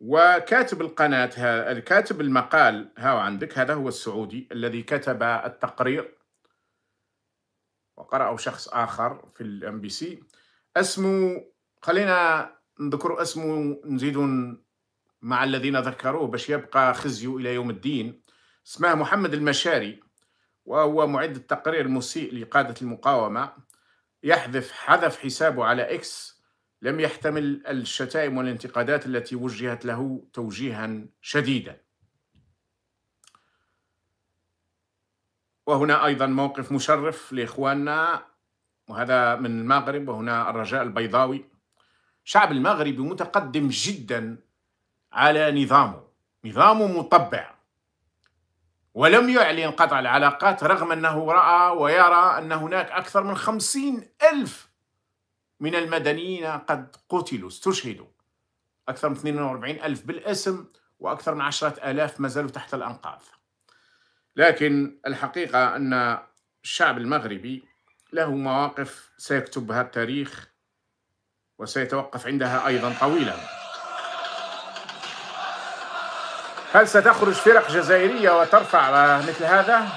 وكاتب القناة الكاتب المقال ها عندك هذا هو السعودي الذي كتب التقرير وقرأه شخص آخر في الام بي سي اسمه خلينا نذكر اسمه نزيد مع الذين ذكروه باش يبقى خزيه إلى يوم الدين اسمه محمد المشاري وهو معد التقرير المسيء لقادة المقاومة يحذف حذف حسابه على إكس لم يحتمل الشتائم والانتقادات التي وجهت له توجيها شديدا وهنا أيضا موقف مشرف لإخواننا وهذا من المغرب وهنا الرجاء البيضاوي شعب المغربي متقدم جدا على نظامه نظامه مطبع ولم يعلن قطع العلاقات رغم أنه رأى ويرى أن هناك أكثر من خمسين ألف من المدنيين قد قتلوا استشهدوا أكثر من 42 ألف بالاسم وأكثر من عشرة ألاف ما زالوا تحت الأنقاض لكن الحقيقة أن الشعب المغربي له مواقف سيكتبها التاريخ وسيتوقف عندها أيضا طويلا هل ستخرج فرق جزائرية وترفع مثل هذا؟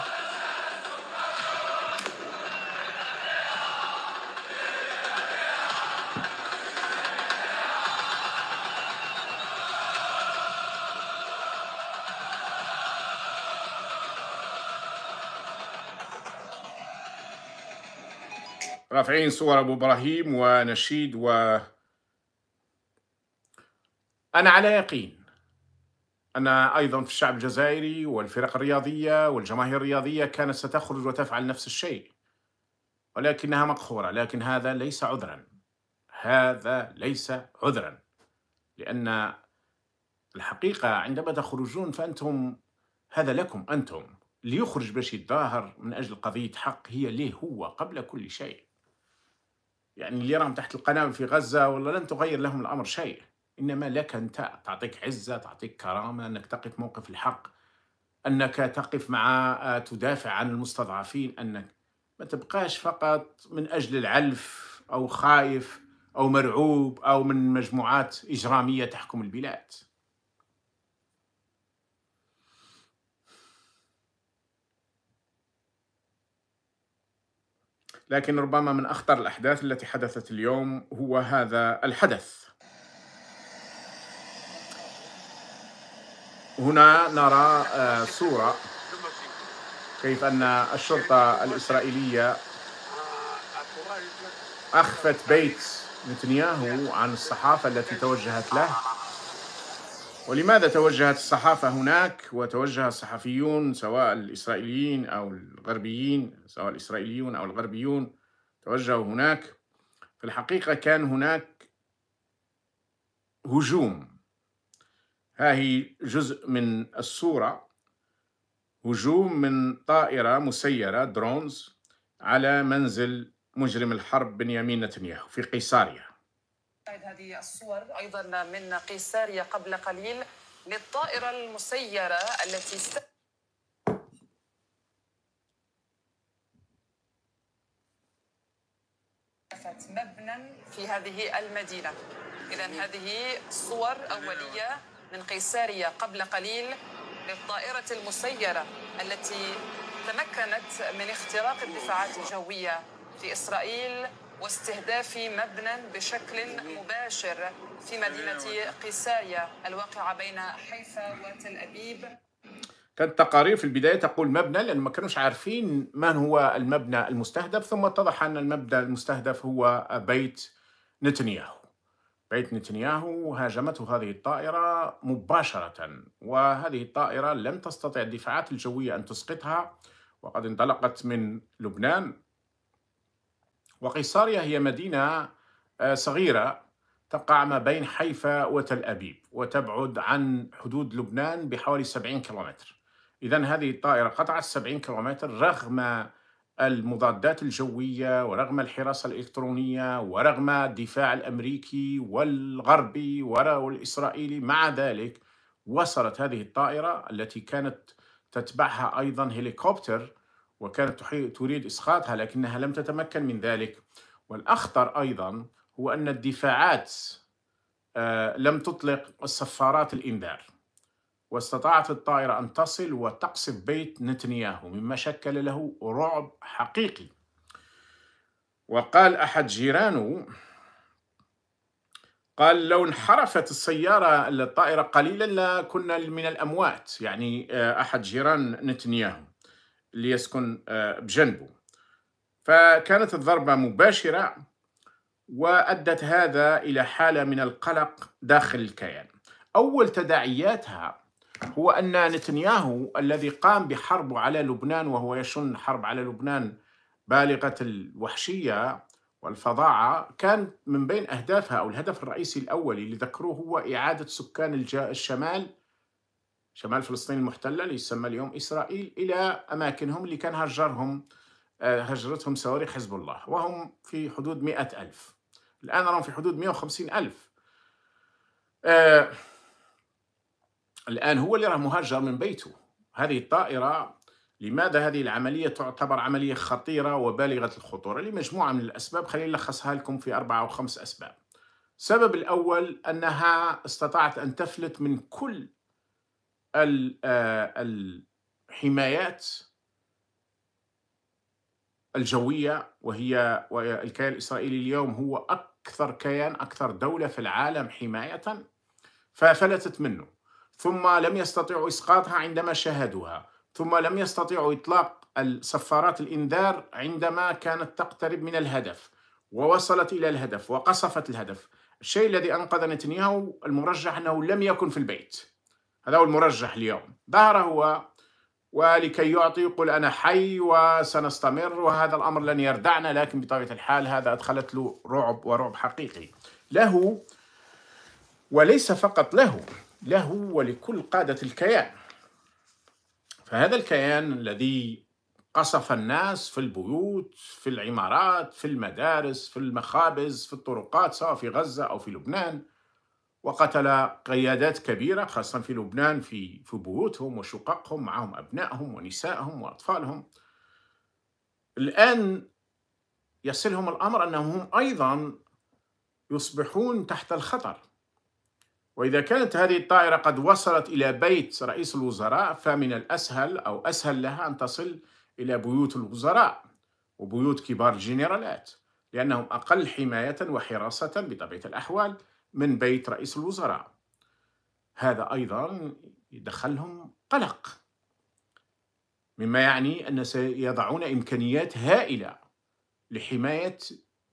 رافعين صور أبو إبراهيم ونشيد و أنا على يقين أنا أيضا في الشعب الجزائري والفرق الرياضية والجماهير الرياضية كانت ستخرج وتفعل نفس الشيء ولكنها مقهورة لكن هذا ليس عذرا هذا ليس عذرا لأن الحقيقة عندما تخرجون فأنتم هذا لكم أنتم اللي يخرج باش يتظاهر من أجل قضية حق هي ليه هو قبل كل شيء يعني اللي راهم تحت القنابل في غزة والله لن تغير لهم الأمر شيء إنما لك أنت تعطيك عزة تعطيك كرامة أنك تقف موقف الحق أنك تقف مع آه، تدافع عن المستضعفين أنك ما تبقاش فقط من أجل العلف أو خايف أو مرعوب أو من مجموعات إجرامية تحكم البلاد لكن ربما من اخطر الاحداث التي حدثت اليوم هو هذا الحدث. هنا نرى آه، صوره كيف ان الشرطه الاسرائيليه اخفت بيت نتنياهو عن الصحافه التي توجهت له ولماذا توجهت الصحافة هناك وتوجه الصحفيون سواء الإسرائيليين أو الغربيين سواء الإسرائيليون أو الغربيون توجهوا هناك في الحقيقة كان هناك هجوم ها هي جزء من الصورة هجوم من طائرة مسيرة درونز على منزل مجرم الحرب بنيامين نتنياهو في قيصاريا شاهد هذه الصور أيضا من قيساريا قبل قليل للطائرة المسيرة التي است... مبنى في هذه المدينة إذا هذه صور أولية من قيساريا قبل قليل للطائرة المسيرة التي تمكنت من اختراق الدفاعات الجوية في إسرائيل واستهداف مبنى بشكل مباشر في مدينة قساية الواقعة بين حيفا وتل أبيب كانت تقارير في البداية تقول مبنى لأن ما كانوش عارفين من هو المبنى المستهدف ثم اتضح أن المبنى المستهدف هو بيت نتنياهو بيت نتنياهو هاجمته هذه الطائرة مباشرة وهذه الطائرة لم تستطع الدفاعات الجوية أن تسقطها وقد انطلقت من لبنان وقيصاريا هي مدينة آه، صغيرة تقع ما بين حيفا وتل أبيب وتبعد عن حدود لبنان بحوالي 70 كيلومتر إذا هذه الطائرة قطعت 70 كيلومتر رغم المضادات الجوية ورغم الحراسة الإلكترونية ورغم الدفاع الأمريكي والغربي والإسرائيلي مع ذلك وصلت هذه الطائرة التي كانت تتبعها أيضا هليكوبتر وكانت تريد إسقاطها لكنها لم تتمكن من ذلك والأخطر أيضا هو أن الدفاعات آه، لم تطلق الصفارات الإنذار واستطاعت الطائرة أن تصل وتقصف بيت نتنياهو مما شكل له رعب حقيقي وقال أحد جيرانه قال لو انحرفت السيارة الطائرة قليلا لكنا من الأموات يعني آه، أحد جيران نتنياهو ليسكن آه، بجنبه فكانت الضربة مباشرة وأدت هذا إلى حالة من القلق داخل الكيان أول تداعياتها هو أن نتنياهو الذي قام بحرب على لبنان وهو يشن حرب على لبنان بالغة الوحشية والفظاعة كان من بين أهدافها أو الهدف الرئيسي الأول اللي ذكروه هو إعادة سكان الشمال شمال فلسطين المحتلة اللي يسمى اليوم إسرائيل إلى أماكنهم اللي كان هجرهم آه، هجرتهم صواريخ حزب الله وهم في حدود مئة ألف الآن راهم في حدود وخمسين ألف آه الآن هو اللي راه مهجر من بيته هذه الطائرة لماذا هذه العملية تعتبر عملية خطيرة وبالغة الخطورة لمجموعة من الأسباب خلينا نلخصها لكم في أربعة أو خمس أسباب السبب الأول أنها استطاعت أن تفلت من كل الحمايات آه، الجوية وهي الكيان الإسرائيلي اليوم هو أكثر كيان أكثر دولة في العالم حماية ففلتت منه ثم لم يستطيعوا إسقاطها عندما شاهدوها ثم لم يستطيعوا إطلاق الصفارات الإنذار عندما كانت تقترب من الهدف ووصلت إلى الهدف وقصفت الهدف الشيء الذي أنقذ نتنياهو المرجح أنه لم يكن في البيت هذا هو المرجح اليوم ظهر هو ولكي يعطي يقول أنا حي وسنستمر وهذا الأمر لن يردعنا لكن بطبيعة الحال هذا أدخلت له رعب ورعب حقيقي له وليس فقط له له ولكل قادة الكيان فهذا الكيان الذي قصف الناس في البيوت في العمارات في المدارس في المخابز في الطرقات سواء في غزة أو في لبنان وقتل قيادات كبيرة خاصة في لبنان في في بيوتهم وشققهم معهم أبنائهم ونسائهم وأطفالهم الآن يصلهم الأمر أنهم هم أيضا يصبحون تحت الخطر وإذا كانت هذه الطائرة قد وصلت إلى بيت رئيس الوزراء فمن الأسهل أو أسهل لها أن تصل إلى بيوت الوزراء وبيوت كبار الجنرالات لأنهم أقل حماية وحراسة بطبيعة الأحوال من بيت رئيس الوزراء هذا أيضا يدخلهم قلق مما يعني أن سيضعون إمكانيات هائلة لحماية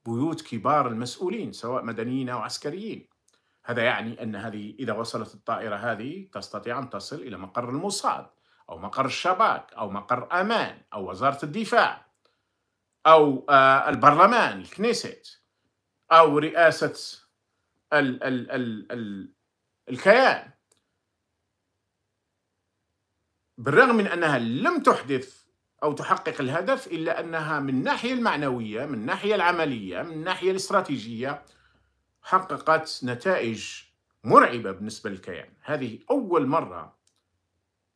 بيوت كبار المسؤولين سواء مدنيين أو عسكريين هذا يعني أن هذه إذا وصلت الطائرة هذه تستطيع أن تصل إلى مقر الموساد أو مقر الشباك أو مقر أمان أو وزارة الدفاع أو آه، البرلمان الكنيست أو رئاسة ال ال ال ال الكيان بالرغم من أنها لم تحدث أو تحقق الهدف إلا أنها من الناحية المعنوية من الناحية العملية من الناحية الاستراتيجية حققت نتائج مرعبة بالنسبة للكيان هذه أول مرة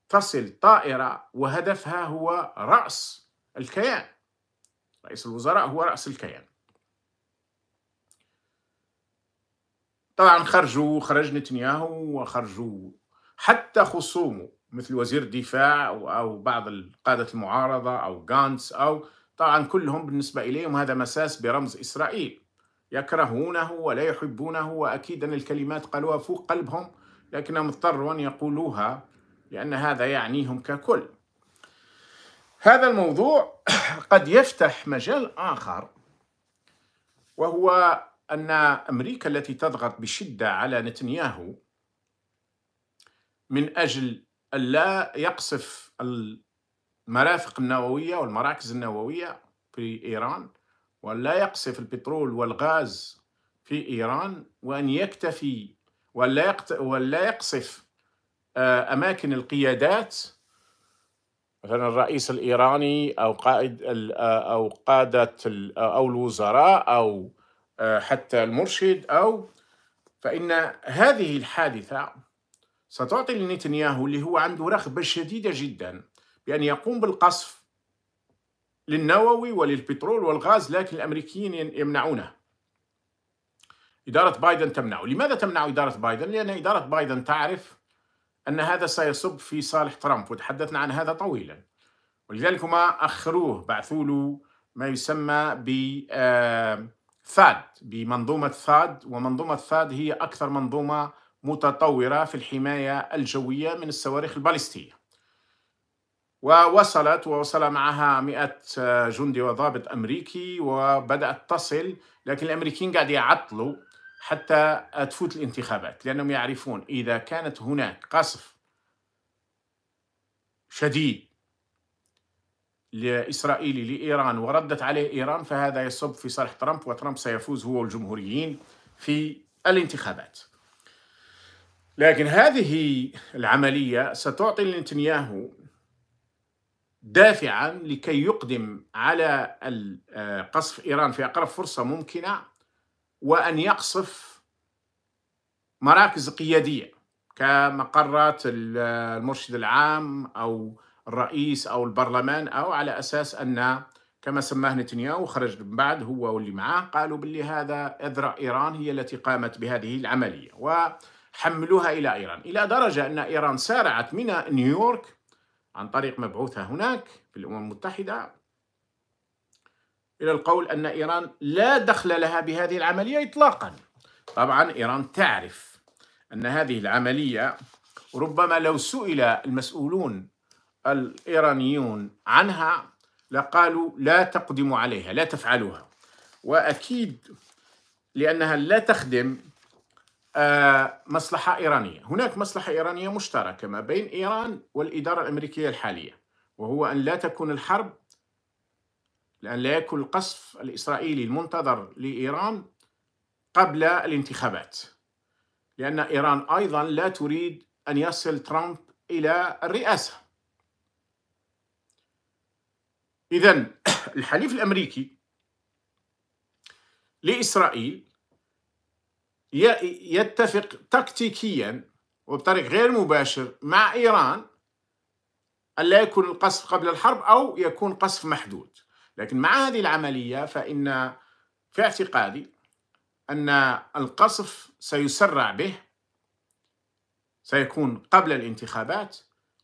تصل طائرة وهدفها هو رأس الكيان رئيس الوزراء هو رأس الكيان طبعا خرجوا خرج نتنياهو وخرجوا حتى خصومه مثل وزير الدفاع أو بعض قادة المعارضة أو غانتس أو طبعا كلهم بالنسبة إليهم هذا مساس برمز إسرائيل يكرهونه ولا يحبونه وأكيد أن الكلمات قالوها فوق قلبهم لكنهم اضطروا أن يقولوها لأن هذا يعنيهم ككل هذا الموضوع قد يفتح مجال آخر وهو أن أمريكا التي تضغط بشدة على نتنياهو من أجل ألا يقصف المرافق النووية والمراكز النووية في إيران ولا يقصف البترول والغاز في إيران وأن يكتفي ولا, يقت... ولا يقصف آه، أماكن القيادات مثلا الرئيس الإيراني أو قائد آه، أو قادة أو الوزراء أو آه، حتى المرشد أو فإن هذه الحادثة ستعطي لنتنياهو اللي هو عنده رغبة شديدة جدا بأن يقوم بالقصف للنووي وللبترول والغاز لكن الأمريكيين يمنعونه إدارة بايدن تمنعه لماذا تمنع إدارة بايدن؟ لأن إدارة بايدن تعرف أن هذا سيصب في صالح ترامب وتحدثنا عن هذا طويلا ولذلك ما أخروه بعثوا له ما يسمى ب آه، ثاد بمنظومة ثاد ومنظومة ثاد هي أكثر منظومة متطورة في الحماية الجوية من الصواريخ البالستية ووصلت ووصل معها مئة جندي وضابط أمريكي وبدأت تصل لكن الأمريكيين قاعد يعطلوا حتى تفوت الانتخابات لأنهم يعرفون إذا كانت هناك قصف شديد الإسرائيلي لإيران وردت عليه إيران فهذا يصب في صالح ترامب وترامب سيفوز هو والجمهوريين في الانتخابات لكن هذه العملية ستعطي لنتنياهو دافعا لكي يقدم على قصف إيران في أقرب فرصة ممكنة وأن يقصف مراكز قيادية كمقرات المرشد العام أو الرئيس أو البرلمان أو على أساس أن كما سماه نتنياهو خرج من بعد هو واللي معاه قالوا باللي هذا إذرع إيران هي التي قامت بهذه العملية وحملوها إلى إيران إلى درجة أن إيران سارعت من نيويورك عن طريق مبعوثها هناك في الأمم المتحدة إلى القول أن إيران لا دخل لها بهذه العملية إطلاقا طبعا إيران تعرف أن هذه العملية ربما لو سئل المسؤولون الإيرانيون عنها لقالوا لا تقدموا عليها لا تفعلوها وأكيد لأنها لا تخدم آه، مصلحة إيرانية هناك مصلحة إيرانية مشتركة ما بين إيران والإدارة الأمريكية الحالية وهو أن لا تكون الحرب لأن لا يكون القصف الإسرائيلي المنتظر لإيران قبل الانتخابات لأن إيران أيضا لا تريد أن يصل ترامب إلى الرئاسة إذا الحليف الأمريكي لإسرائيل يتفق تكتيكيا وبطريق غير مباشر مع إيران ألا يكون القصف قبل الحرب أو يكون قصف محدود لكن مع هذه العملية فإن في اعتقادي أن القصف سيسرع به سيكون قبل الانتخابات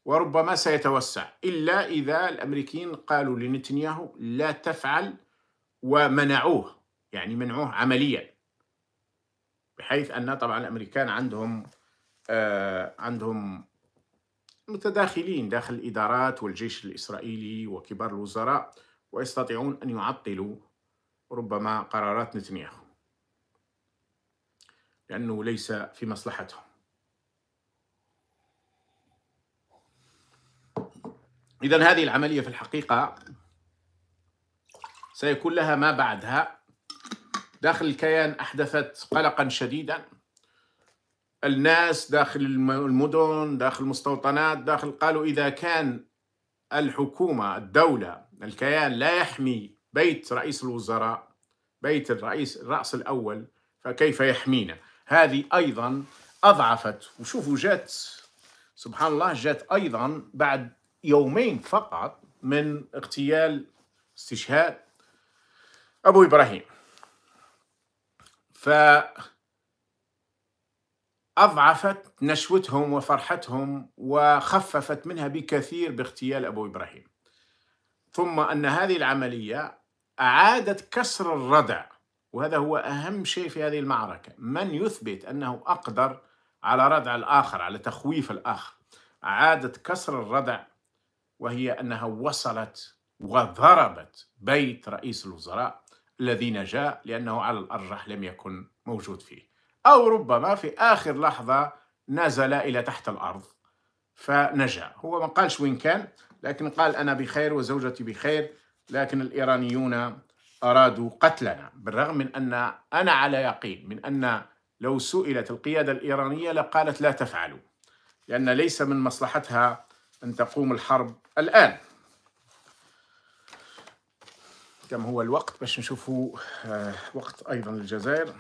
وربما سيتوسع إلا إذا الأمريكيين قالوا لنتنياهو لا تفعل ومنعوه يعني منعوه عمليا بحيث أن طبعا الأمريكان عندهم آه عندهم متداخلين داخل الإدارات والجيش الإسرائيلي وكبار الوزراء ويستطيعون أن يعطلوا ربما قرارات نتنياهو لأنه ليس في مصلحتهم إذا هذه العملية في الحقيقة سيكون لها ما بعدها داخل الكيان أحدثت قلقا شديدا الناس داخل المدن داخل المستوطنات داخل قالوا إذا كان الحكومة الدولة الكيان لا يحمي بيت رئيس الوزراء بيت الرئيس الرأس الأول فكيف يحمينا هذه أيضا أضعفت وشوفوا جات سبحان الله جات أيضا بعد يومين فقط من اغتيال استشهاد أبو إبراهيم ف أضعفت نشوتهم وفرحتهم وخففت منها بكثير باغتيال أبو إبراهيم ثم أن هذه العملية أعادت كسر الردع وهذا هو أهم شيء في هذه المعركة من يثبت أنه أقدر على ردع الآخر على تخويف الآخر أعادت كسر الردع وهي أنها وصلت وضربت بيت رئيس الوزراء الذي نجا لأنه على الأرجح لم يكن موجود فيه أو ربما في آخر لحظة نزل إلى تحت الأرض فنجا هو ما قالش وين كان لكن قال أنا بخير وزوجتي بخير لكن الإيرانيون أرادوا قتلنا بالرغم من أن أنا على يقين من أن لو سئلت القيادة الإيرانية لقالت لا تفعلوا لأن ليس من مصلحتها أن تقوم الحرب الآن كم هو الوقت باش نشوفوا آه، وقت أيضا للجزائر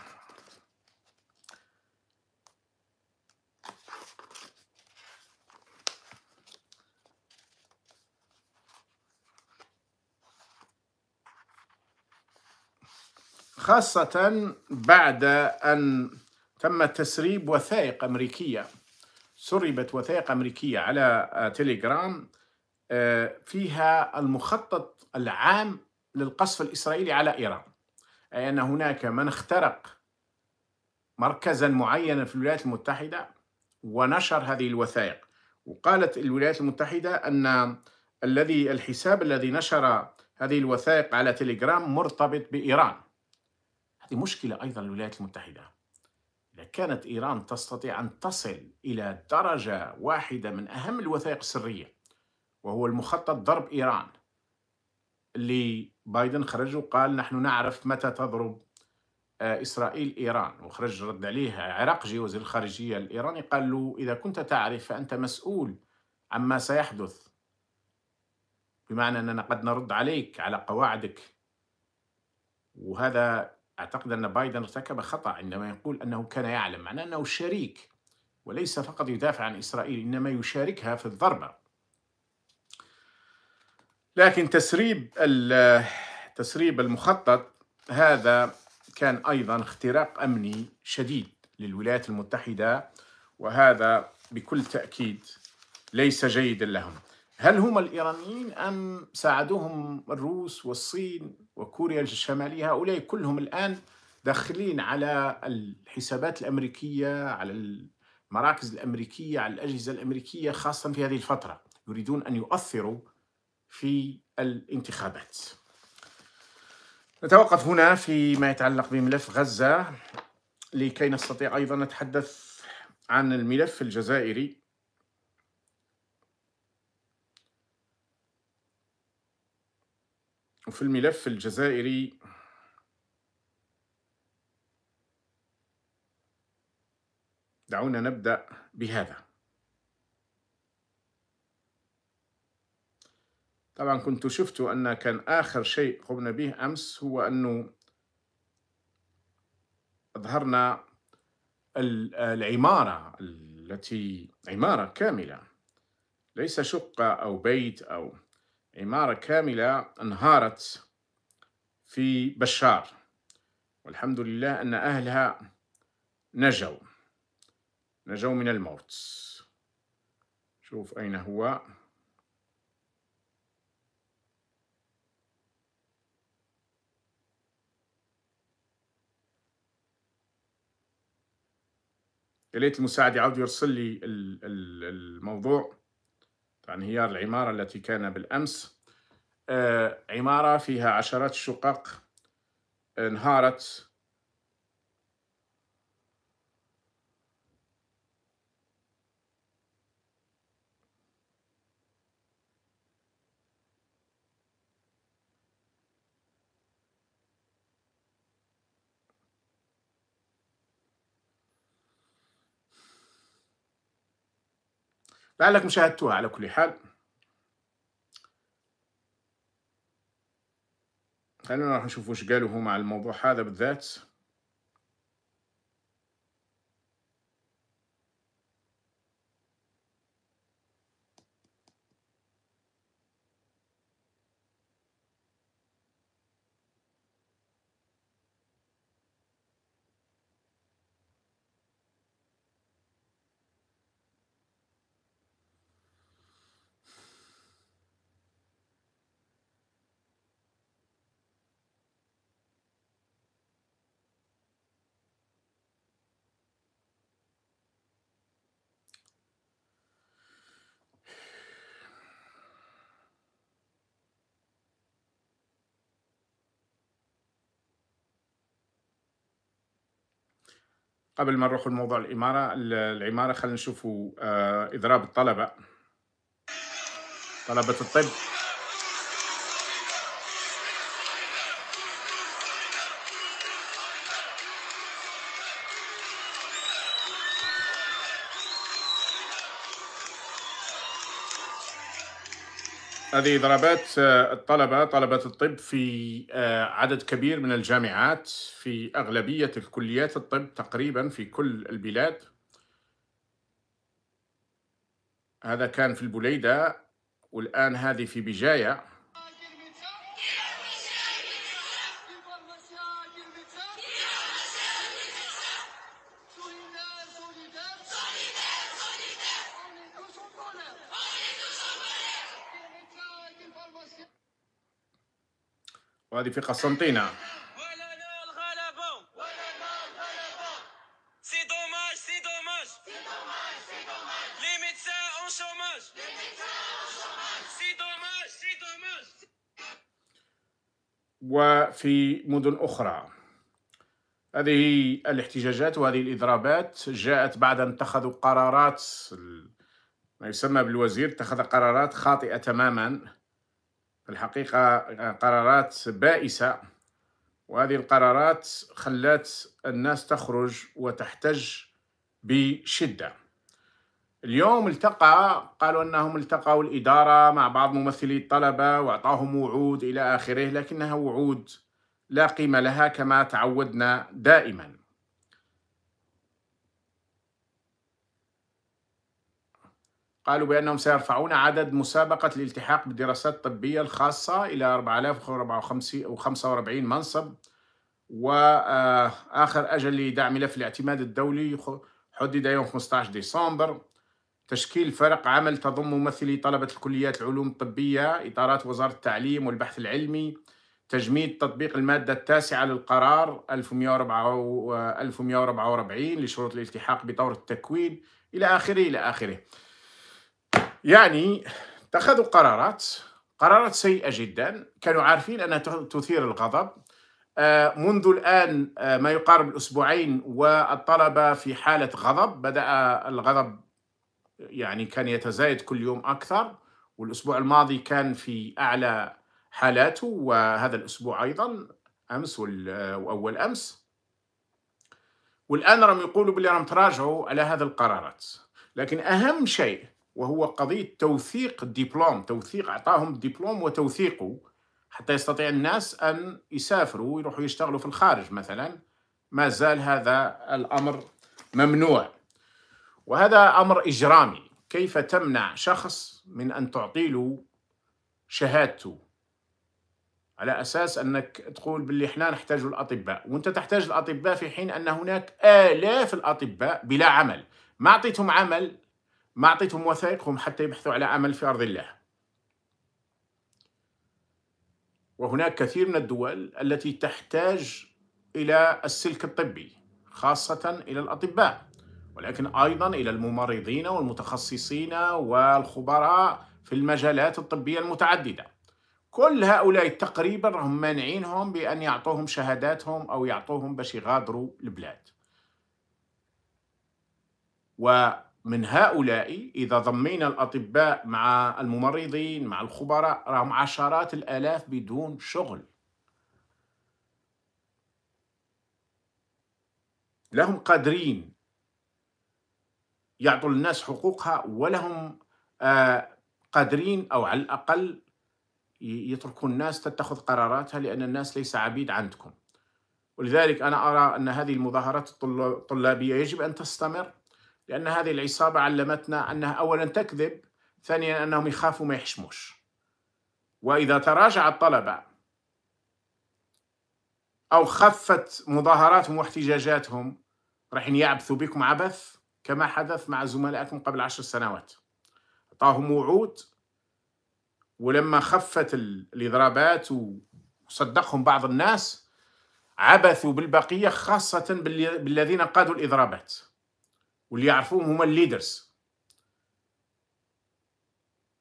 خاصة بعد أن تم تسريب وثائق أمريكية سربت وثائق أمريكية على آه، تيليجرام آه، فيها المخطط العام للقصف الإسرائيلي على إيران أي أن هناك من اخترق مركزا معينا في الولايات المتحدة ونشر هذه الوثائق وقالت الولايات المتحدة أن الذي الحساب الذي نشر هذه الوثائق على تليجرام مرتبط بإيران هذه مشكلة أيضا للولايات المتحدة إذا كانت إيران تستطيع أن تصل إلى درجة واحدة من أهم الوثائق السرية وهو المخطط ضرب إيران اللي بايدن خرج وقال نحن نعرف متى تضرب آه، إسرائيل إيران وخرج رد عليه عراقجي وزير الخارجية الإيراني قال له إذا كنت تعرف فأنت مسؤول عما سيحدث بمعنى أننا قد نرد عليك على قواعدك وهذا أعتقد أن بايدن ارتكب خطأ عندما يقول أنه كان يعلم معنى أنه شريك وليس فقط يدافع عن إسرائيل إنما يشاركها في الضربة لكن تسريب تسريب المخطط هذا كان ايضا اختراق امني شديد للولايات المتحده وهذا بكل تاكيد ليس جيدا لهم. هل هم الايرانيين ام ساعدوهم الروس والصين وكوريا الشماليه هؤلاء كلهم الان داخلين على الحسابات الامريكيه على المراكز الامريكيه على الاجهزه الامريكيه خاصه في هذه الفتره يريدون ان يؤثروا في الانتخابات نتوقف هنا فيما يتعلق بملف غزة لكي نستطيع أيضا نتحدث عن الملف الجزائري وفي الملف الجزائري دعونا نبدأ بهذا طبعا كنت شفتوا أن كان آخر شيء قمنا به أمس هو أنه أظهرنا العمارة التي عمارة كاملة ليس شقة أو بيت أو عمارة كاملة انهارت في بشار والحمد لله أن أهلها نجوا نجوا من الموت شوف أين هو يا ليت المساعد يعود يرسل لي الموضوع انهيار العمارة التي كان بالأمس آه، عمارة فيها عشرات الشقق آه، انهارت لعلكم شاهدتوها على كل حال خلينا نروح نشوف وش قالوا هما على الموضوع هذا بالذات قبل ما نروح لموضوع الإمارة العمارة خلينا نشوفوا آه، إضراب الطلبة طلبة الطب هذه ضربات آه، الطلبة طلبة الطب في آه، عدد كبير من الجامعات في أغلبية الكليات الطب تقريبا في كل البلاد هذا كان في البليدة والآن هذه في بجاية وهذه في قسنطينة وفي مدن أخرى هذه الاحتجاجات وهذه الإضرابات جاءت بعد أن اتخذوا قرارات ما يسمى بالوزير اتخذ قرارات خاطئة تماما الحقيقة آه، قرارات بائسة وهذه القرارات خلت الناس تخرج وتحتج بشدة اليوم التقى قالوا أنهم التقوا الإدارة مع بعض ممثلي الطلبة وأعطاهم وعود إلى آخره لكنها وعود لا قيمة لها كما تعودنا دائما قالوا بأنهم سيرفعون عدد مسابقة الالتحاق بالدراسات الطبية الخاصة إلى 4045 منصب وآخر أجل لدعم ملف الاعتماد الدولي حدد يوم 15 ديسمبر تشكيل فرق عمل تضم ممثلي طلبة الكليات العلوم الطبية إطارات وزارة التعليم والبحث العلمي تجميد تطبيق المادة التاسعة للقرار 1144 لشروط الالتحاق بطور التكوين إلى آخره إلى آخره يعني اتخذوا قرارات قرارات سيئة جدا كانوا عارفين أنها تثير الغضب آه، منذ الآن آه، ما يقارب الأسبوعين والطلبة في حالة غضب بدأ الغضب يعني كان يتزايد كل يوم أكثر والأسبوع الماضي كان في أعلى حالاته وهذا الأسبوع أيضا أمس وأول أمس والآن راهم يقولوا باللي راهم تراجعوا على هذه القرارات لكن أهم شيء وهو قضية توثيق الدبلوم توثيق أعطاهم الدبلوم وتوثيقه حتى يستطيع الناس أن يسافروا ويروحوا يشتغلوا في الخارج مثلا ما زال هذا الأمر ممنوع وهذا أمر إجرامي كيف تمنع شخص من أن له شهادته على اساس انك تقول باللي احنا نحتاج الاطباء وانت تحتاج الاطباء في حين ان هناك الاف الاطباء بلا عمل ما اعطيتهم عمل ما أعطيتهم وثائقهم حتى يبحثوا على عمل في أرض الله وهناك كثير من الدول التي تحتاج إلى السلك الطبي خاصة إلى الأطباء ولكن أيضا إلى الممرضين والمتخصصين والخبراء في المجالات الطبية المتعددة كل هؤلاء تقريبا راهم مانعينهم بأن يعطوهم شهاداتهم أو يعطوهم باش يغادروا البلاد و من هؤلاء إذا ضمينا الأطباء مع الممرضين مع الخبراء راهم عشرات الآلاف بدون شغل لهم قادرين يعطوا الناس حقوقها ولهم آه، قادرين أو على الأقل يتركوا الناس تتخذ قراراتها لأن الناس ليس عبيد عندكم ولذلك أنا أرى أن هذه المظاهرات الطلابية يجب أن تستمر لأن هذه العصابة علمتنا أنها أولا تكذب ثانيا أنهم يخافوا ما يحشموش وإذا تراجع الطلبة أو خفت مظاهراتهم واحتجاجاتهم راح يعبثوا بكم عبث كما حدث مع زملائكم قبل عشر سنوات أعطاهم وعود ولما خفت الإضرابات وصدقهم بعض الناس عبثوا بالبقية خاصة بالذين قادوا الإضرابات واللي يعرفوهم هما الليدرز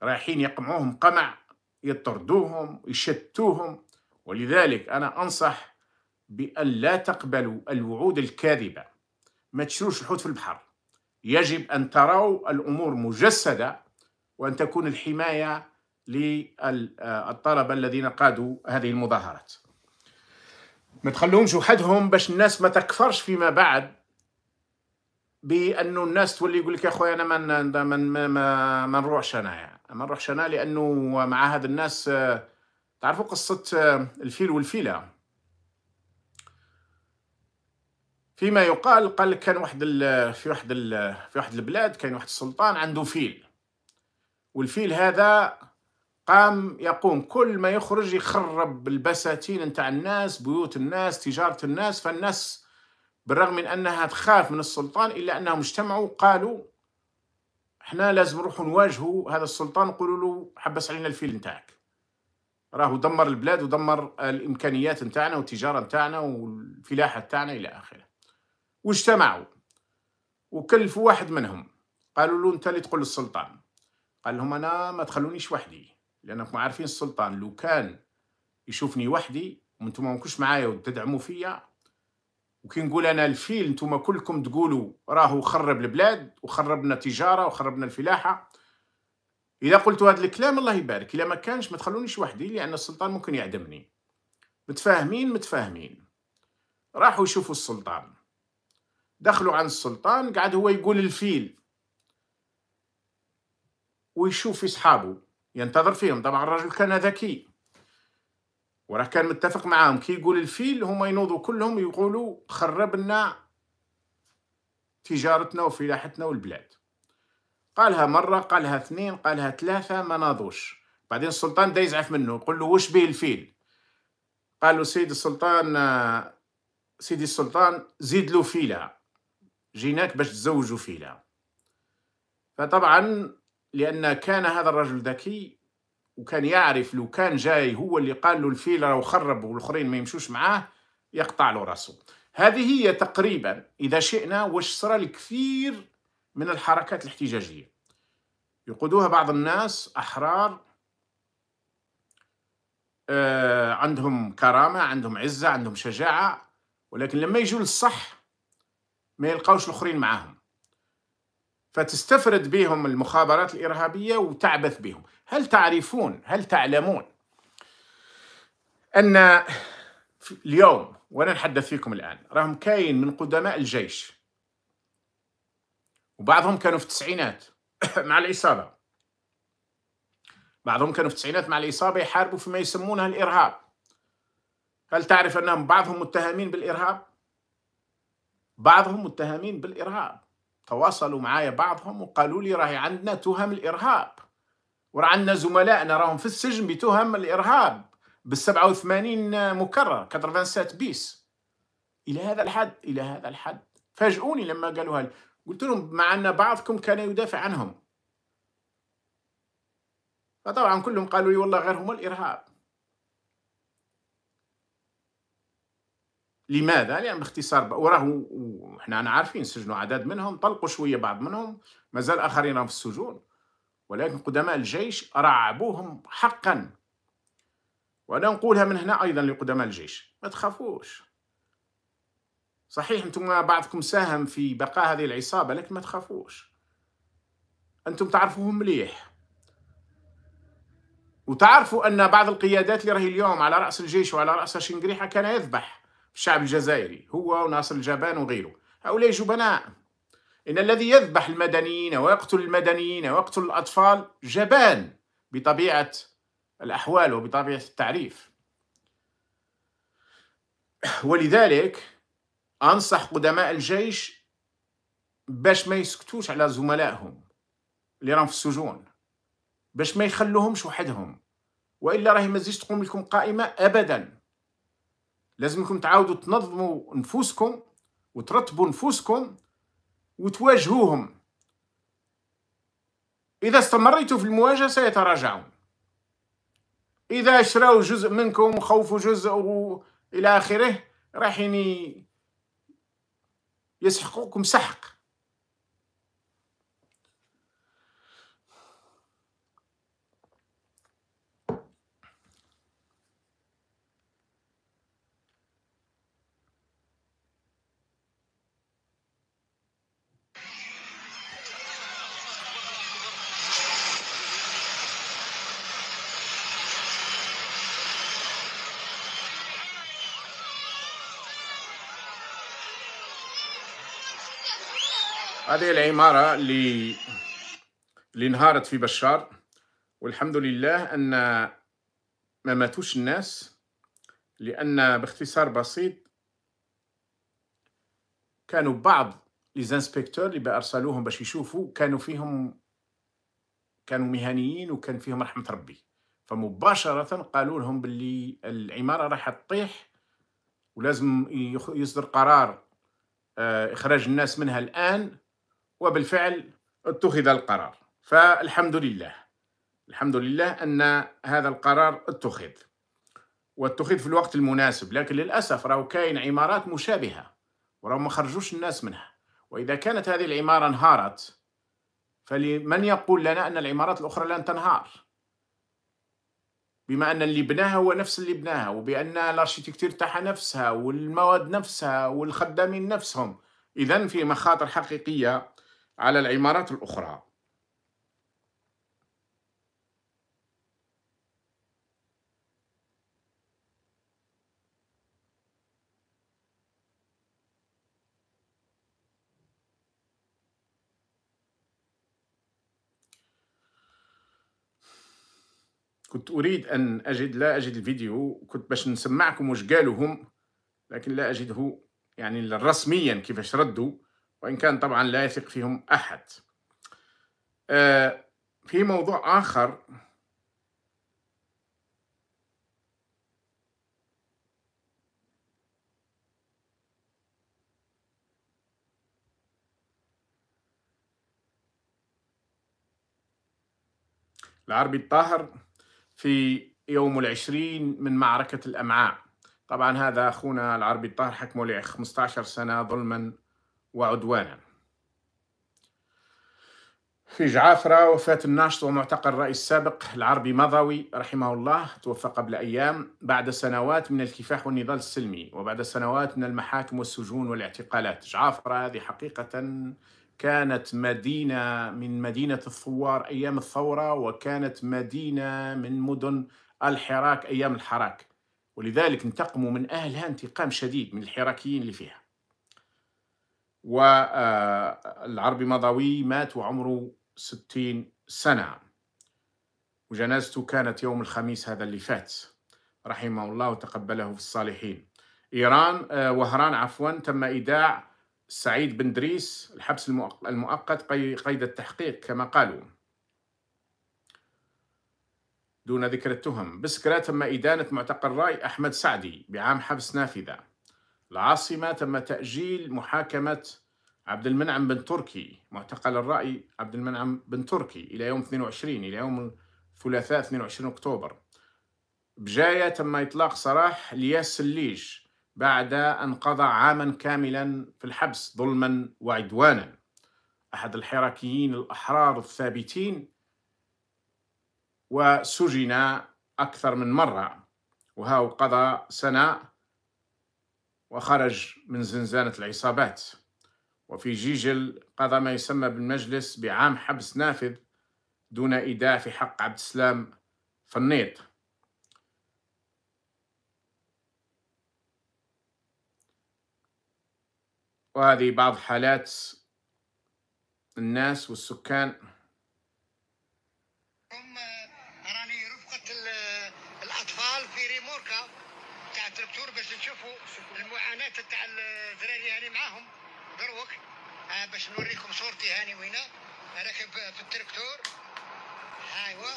رايحين يقمعوهم قمع يطردوهم يشتوهم ولذلك أنا أنصح بأن لا تقبلوا الوعود الكاذبة ما تشروش الحوت في البحر يجب أن تروا الأمور مجسدة وأن تكون الحماية للطلبة الذين قادوا هذه المظاهرات ما تخلوهمش وحدهم باش الناس ما تكفرش فيما بعد بانه الناس تولي يقول لك يا خويا انا ما ما ما ما نروحش انا يعني. ما نروحش انا لانه مع هاد الناس آه، تعرفوا قصه آه، الفيل والفيله فيما يقال قال كان واحد في واحد في واحد البلاد كان واحد السلطان عنده فيل والفيل هذا قام يقوم كل ما يخرج يخرب البساتين نتاع الناس بيوت الناس تجاره الناس فالناس بالرغم من أنها تخاف من السلطان إلا أنهم اجتمعوا قالوا احنا لازم نروحوا نواجهوا هذا السلطان نقولوا له حبس علينا الفيل نتاعك راهو دمر البلاد ودمر الامكانيات نتاعنا والتجاره نتاعنا والفلاحه نتاعنا الى اخره واجتمعوا وكلفوا واحد منهم قالوا له انت اللي تقول للسلطان قال لهم انا ما تخلونيش وحدي لانكم عارفين السلطان لو كان يشوفني وحدي وانتم ما معايا وتدعموا فيا وكي نقول انا الفيل نتوما كلكم تقولوا راهو خرب البلاد وخربنا التجاره وخربنا الفلاحه اذا قلت هذا الكلام الله يبارك الا ما كانش ما تخلونيش وحدي لان السلطان ممكن يعدمني متفاهمين متفاهمين راحوا يشوفوا السلطان دخلوا عند السلطان قعد هو يقول الفيل ويشوف في صحابه ينتظر فيهم طبعا الرجل كان ذكي وراه كان متفق معاهم كي يقول الفيل هما ينوضوا كلهم يقولوا خربنا تجارتنا وفلاحتنا والبلاد قالها مرة قالها اثنين قالها ثلاثة ما ناضوش بعدين السلطان دا يزعف منه يقول له وش به الفيل قالوا سيد السلطان سيدي السلطان زيد له فيلة جيناك باش تزوجوا فيلة فطبعا لأن كان هذا الرجل ذكي وكان يعرف لو كان جاي هو اللي قال له الفيل راهو خرب والاخرين ما يمشوش معاه يقطع له راسه هذه هي تقريبا اذا شئنا واش صرى الكثير من الحركات الاحتجاجيه يقودوها بعض الناس احرار آه عندهم كرامه عندهم عزه عندهم شجاعه ولكن لما يجوا للصح ما يلقاوش الاخرين معاهم فتستفرد بهم المخابرات الارهابيه وتعبث بهم هل تعرفون هل تعلمون أن اليوم وأنا نحدث فيكم الآن راهم كاين من قدماء الجيش وبعضهم كانوا في التسعينات مع الإصابة بعضهم كانوا في التسعينات مع الإصابة يحاربوا فيما يسمونها الإرهاب هل تعرف أنهم بعضهم متهمين بالإرهاب؟ بعضهم متهمين بالإرهاب تواصلوا معايا بعضهم وقالوا لي راهي عندنا تهم الإرهاب وراه عندنا زملائنا راهم في السجن بتهم الارهاب بال 87 مكرر 87 بيس الى هذا الحد الى هذا الحد فاجئوني لما قالوها لي قلت لهم مع ان بعضكم كان يدافع عنهم فطبعا كلهم قالوا لي والله غير هم الارهاب لماذا؟ لأن يعني باختصار وراه وحنا عارفين سجنوا عدد منهم طلقوا شوية بعض منهم مازال آخرين في السجون ولكن قدماء الجيش رعبوهم حقا وانا نقولها من هنا ايضا لقدماء الجيش ما تخافوش صحيح انتم بعضكم ساهم في بقاء هذه العصابه لكن ما تخافوش انتم تعرفوهم مليح وتعرفوا ان بعض القيادات اللي راهي اليوم على راس الجيش وعلى راس شنقريحه كان يذبح الشعب الجزائري هو وناصر الجبان وغيره هؤلاء جبناء إن الذي يذبح المدنيين ويقتل المدنيين ويقتل الأطفال جبان بطبيعة الأحوال وبطبيعة التعريف ولذلك أنصح قدماء الجيش باش ما يسكتوش على زملائهم اللي راهم في السجون باش ما يخلوهمش وحدهم والا راهي ما تقوم لكم قائمه ابدا لازمكم تعاودوا تنظموا نفوسكم وترتبوا نفوسكم وتواجهوهم إذا استمريتوا في المواجهة سيتراجعون إذا شراو جزء منكم خوفوا جزء إلى آخره رايحين يعني يسحقوكم سحق هذه العمارة اللي اللي انهارت في بشار والحمد لله أن ما ماتوش الناس لأن باختصار بسيط كانوا بعض لي زانسبكتور اللي بأرسلوهم باش يشوفوا كانوا فيهم كانوا مهنيين وكان فيهم رحمة ربي فمباشرة قالوا لهم باللي العمارة راح تطيح ولازم يصدر قرار آه، إخراج الناس منها الآن وبالفعل اتخذ القرار فالحمد لله الحمد لله أن هذا القرار اتخذ واتخذ في الوقت المناسب لكن للأسف راهو كاين عمارات مشابهة وراهو ما خرجوش الناس منها وإذا كانت هذه العمارة انهارت فلمن يقول لنا أن العمارات الأخرى لن تنهار بما أن اللي بناها هو نفس اللي بناها وبأن الأرشيتكتير تاعها نفسها والمواد نفسها والخدامين نفسهم إذا في مخاطر حقيقية على العمارات الأخرى كنت أريد أن أجد لا أجد الفيديو كنت باش نسمعكم واش قالوا هم لكن لا أجده يعني رسميا كيفاش ردوا وإن كان طبعا لا يثق فيهم أحد آه، في موضوع آخر العربي الطاهر في يوم العشرين من معركة الأمعاء طبعا هذا أخونا العربي الطاهر حكموا لي 15 سنة ظلما وعدوانا في جعافرة وفاة الناشط ومعتقل الرئيس السابق العربي مضوي رحمه الله توفى قبل أيام بعد سنوات من الكفاح والنضال السلمي وبعد سنوات من المحاكم والسجون والاعتقالات جعافرة هذه حقيقة كانت مدينة من مدينة الثوار أيام الثورة وكانت مدينة من مدن الحراك أيام الحراك ولذلك انتقموا من أهلها انتقام شديد من الحراكيين اللي فيها والعربي آه، مضوي مات وعمره 60 سنة وجنازته كانت يوم الخميس هذا اللي فات رحمه الله وتقبله في الصالحين إيران آه، وهران عفوا تم إيداع سعيد بن دريس الحبس المؤقت قيد التحقيق كما قالوا دون ذكر التهم بسكرة تم إدانة معتقل رأي أحمد سعدي بعام حبس نافذة العاصمة تم تأجيل محاكمة عبد المنعم بن تركي معتقل الرأي عبد المنعم بن تركي إلى يوم 22 إلى يوم الثلاثاء 22 أكتوبر بجاية تم إطلاق سراح لياس الليش بعد أن قضى عاما كاملا في الحبس ظلما وعدوانا أحد الحراكيين الأحرار الثابتين وسجن أكثر من مرة وهو قضى سنة وخرج من زنزانة العصابات وفي جيجل قضى ما يسمى بالمجلس بعام حبس نافذ دون إيداع في حق عبد السلام فنيط وهذه بعض حالات الناس والسكان راني رفقة الأطفال في ريموركا تاع التركتور باش نشوفوا البنات تاع الدراري هاني يعني معاهم دروك آه، باش نوريكم صورتي هاني وينه راكب في التركتور ايوا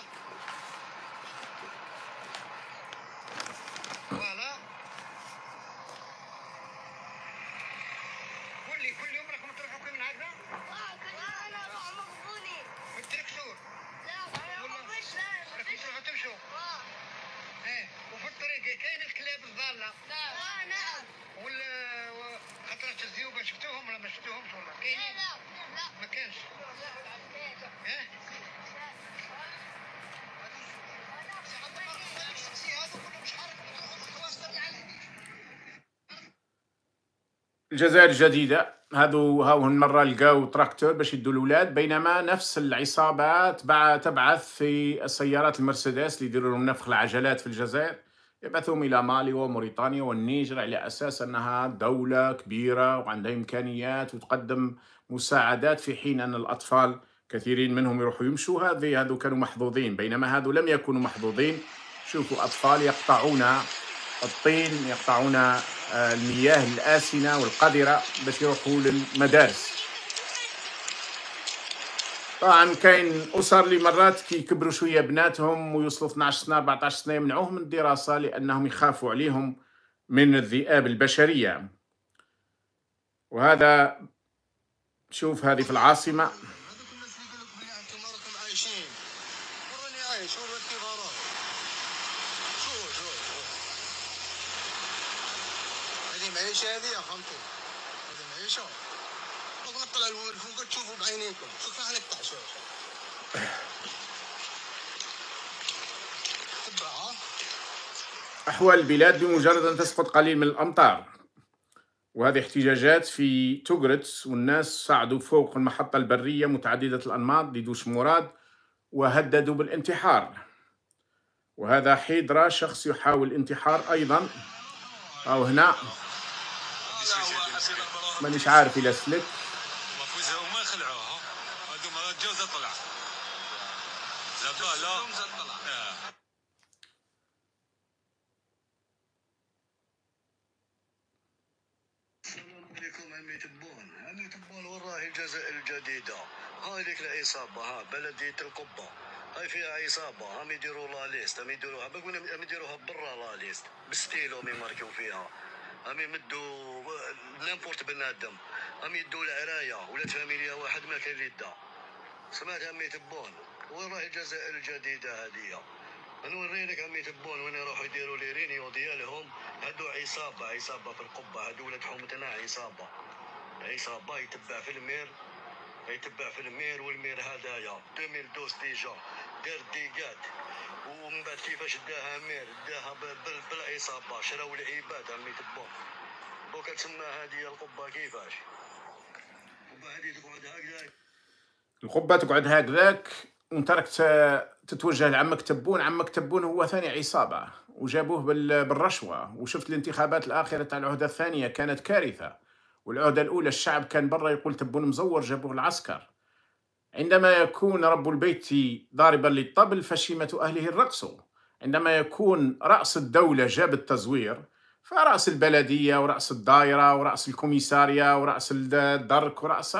الجزائر الجديده هذو هن مره لقاو تراكتور باش يدوا الاولاد بينما نفس العصابات تبعث في السيارات المرسيدس اللي يديروا لهم نفخ العجلات في الجزائر يبعثهم الى مالي وموريتانيا والنيجر على اساس انها دوله كبيره وعندها امكانيات وتقدم مساعدات في حين ان الاطفال كثيرين منهم يروحوا يمشوا هذه هذو كانوا محظوظين بينما هذو لم يكونوا محظوظين شوفوا اطفال يقطعون الطين يقطعون المياه الآسنة والقذرة باش يروحوا للمدارس طبعا كاين اسر اللي مرات كيكبروا شويه بناتهم ويوصلوا 12 سنه 14 سنه يمنعوهم من الدراسه لانهم يخافوا عليهم من الذئاب البشريه وهذا شوف هذه في العاصمه المعيشه هذه يا خالتي هذه المعيشه اغلق على الفوق تشوفوا بعينيكم شوف احنا قطع شوف أحوال البلاد بمجرد أن تسقط قليل من الأمطار وهذه احتجاجات في توغرتس والناس صعدوا فوق المحطة البرية متعددة الأنماط لدوش مراد وهددوا بالانتحار وهذا حيدرا شخص يحاول الانتحار أيضا أو هنا مانيش عارف يلسلك مفوزة وما خلعوها هذو مرات زاد طلع زاد آه. السلام عليكم عمي تبون عمي تبون وراه الجزائر الجديدة هاي ديك العصابة ها بلدية القبة هاي فيها عصابة هم يديروا لا ليست هم يديروها بقول هم يديروها برا لا ليست بستيلو مي ماركيو فيها هم يمدوا نيمبورت بنادم هم يدوا العرايه ولا فاميليا واحد ما كان يدها سمعت هم تبون وين راهي الجزائر الجديده هذه نوريلك عمي تبون وين يروحوا يديروا لي رينيو ديالهم هادو عصابه عصابه في القبه هادو ولاد حومتنا عصابه عصابه يتبع في المير يتبع في المير والمير هدايا 2012 ديجا دار ديكات ومن بعد كيفاش داها مير داها بالعصابه شراو العباد عمي يتبعو دوكا تسمى هذه القبه كيفاش القبه هذه تقعد هكذاك القبه تقعد هكذاك وانت راك تتوجه لعمك تبون عمك تبون هو ثاني عصابه وجابوه بالرشوه وشفت الانتخابات الاخيره تاع العهده الثانيه كانت كارثه والعهدة الأولى الشعب كان برا يقول تبون مزور جابوه العسكر عندما يكون رب البيت ضاربا للطبل فشيمة أهله الرقص عندما يكون رأس الدولة جاب التزوير فرأس البلدية ورأس الدائرة ورأس الكوميسارية ورأس الدرك ورأس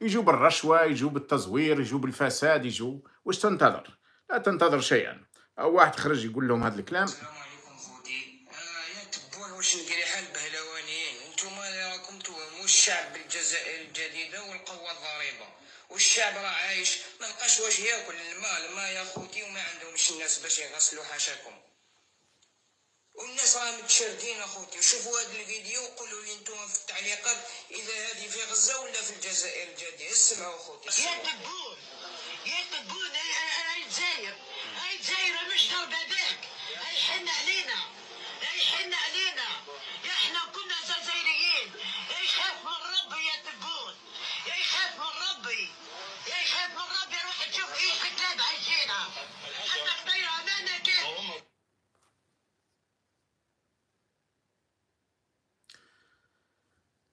يجوا بالرشوة يجوا بالتزوير يجوا بالفساد يجوا واش تنتظر؟ لا تنتظر شيئا أو واحد خرج يقول لهم هذا الكلام والشعب راه عايش ما بقاش واش ياكل الماء الماء يا خوتي وما عندهمش الناس باش يغسلوا حاشاكم والناس راه متشردين اخوتي شوفوا هذا الفيديو وقولوا لي نتوما في التعليقات اذا هذه في غزه ولا في الجزائر الجديده اسمعوا اخوتي يا تبون يا تبون هاي الجزائر هاي الجزائر مش ضربه بك هاي حن علينا هاي حن علينا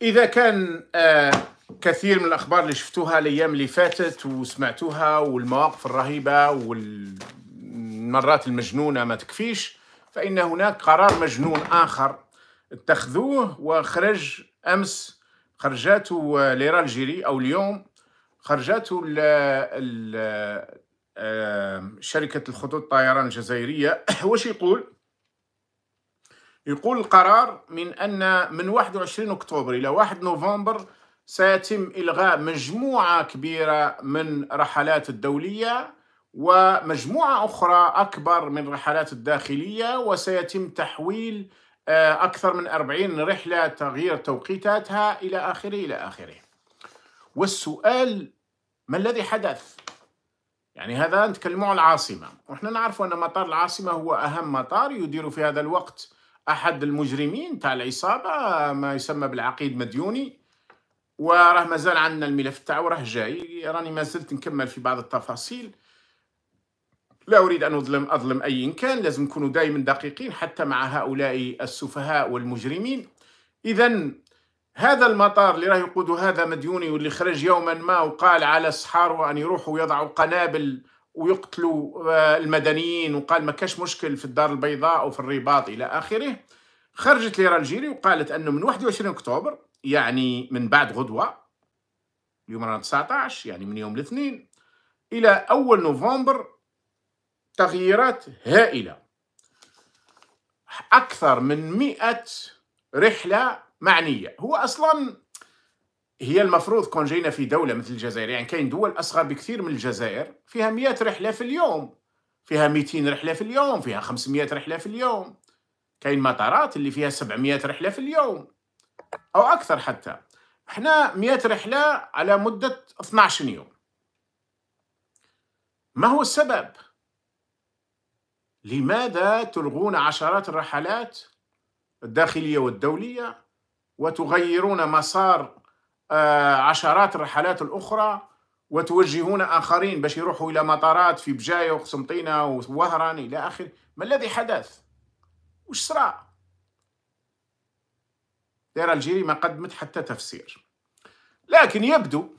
اذا كان آه، كثير من الاخبار اللي شفتوها الايام اللي فاتت وسمعتوها والمواقف الرهيبه والمرات المجنونه ما تكفيش فان هناك قرار مجنون اخر اتخذوه وخرج امس خرجاته آه، ليرالجيري او اليوم خرجاته ل... آه، شركه الخطوط الطيران الجزائريه وش يقول؟ يقول القرار من أن من 21 أكتوبر إلى 1 نوفمبر سيتم إلغاء مجموعة كبيرة من رحلات الدولية ومجموعة أخرى أكبر من رحلات الداخلية وسيتم تحويل آه، أكثر من 40 رحلة تغيير توقيتاتها إلى آخره إلى آخره والسؤال ما الذي حدث؟ يعني هذا نتكلموا عن العاصمة ونحن نعرف أن مطار العاصمة هو أهم مطار يدير في هذا الوقت احد المجرمين تاع العصابه ما يسمى بالعقيد مديوني وراه مازال عندنا الملف تاعو راه جاي راني ما زلت نكمل في بعض التفاصيل لا اريد ان اظلم اظلم اي كان لازم نكونوا دائما دقيقين حتى مع هؤلاء السفهاء والمجرمين اذا هذا المطار اللي راه يقود هذا مديوني واللي خرج يوما ما وقال على الصحارة ان يروحوا يضعوا قنابل ويقتلوا آه، المدنيين وقال ما كاش مشكل في الدار البيضاء او في الرباط الى اخره خرجت ليرا الجيري وقالت انه من 21 اكتوبر يعني من بعد غدوه اليوم رانا 19 يعني من يوم الاثنين الى اول نوفمبر تغييرات هائله اكثر من 100 رحله معنيه هو اصلا هي المفروض كون جينا في دوله مثل الجزائر يعني كاين دول اصغر بكثير من الجزائر فيها مئة رحله في اليوم فيها 200 رحله في اليوم فيها 500 رحله في اليوم كاين مطارات اللي فيها 700 رحله في اليوم او اكثر حتى احنا 100 رحله على مده 12 يوم ما هو السبب لماذا تلغون عشرات الرحلات الداخليه والدوليه وتغيرون مسار آه، عشرات الرحلات الأخرى وتوجهون آخرين باش يروحوا إلى مطارات في بجاية وقسنطينة ووهران إلى آخره ما الذي حدث؟ وش صرا؟ دار الجيري ما قدمت حتى تفسير لكن يبدو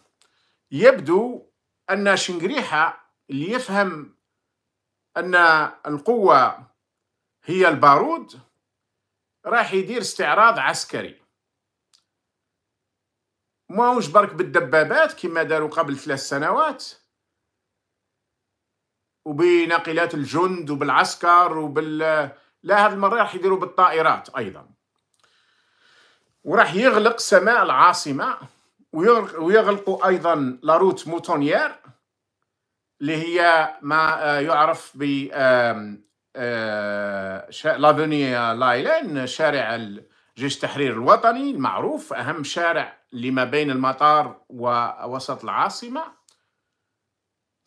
يبدو أن شنغريحه اللي يفهم أن القوة هي البارود راح يدير استعراض عسكري هوش برك بالدبابات كما داروا قبل ثلاث سنوات وبناقلات الجند وبالعسكر وبال لا هذه المره راح يديروا بالطائرات ايضا وراح يغلق سماء العاصمه ويغلقوا ايضا لاروت موتونيير اللي هي ما آه، يعرف ب آه، لافوني لايلين شارع جيش التحرير الوطني المعروف أهم شارع لما بين المطار ووسط العاصمة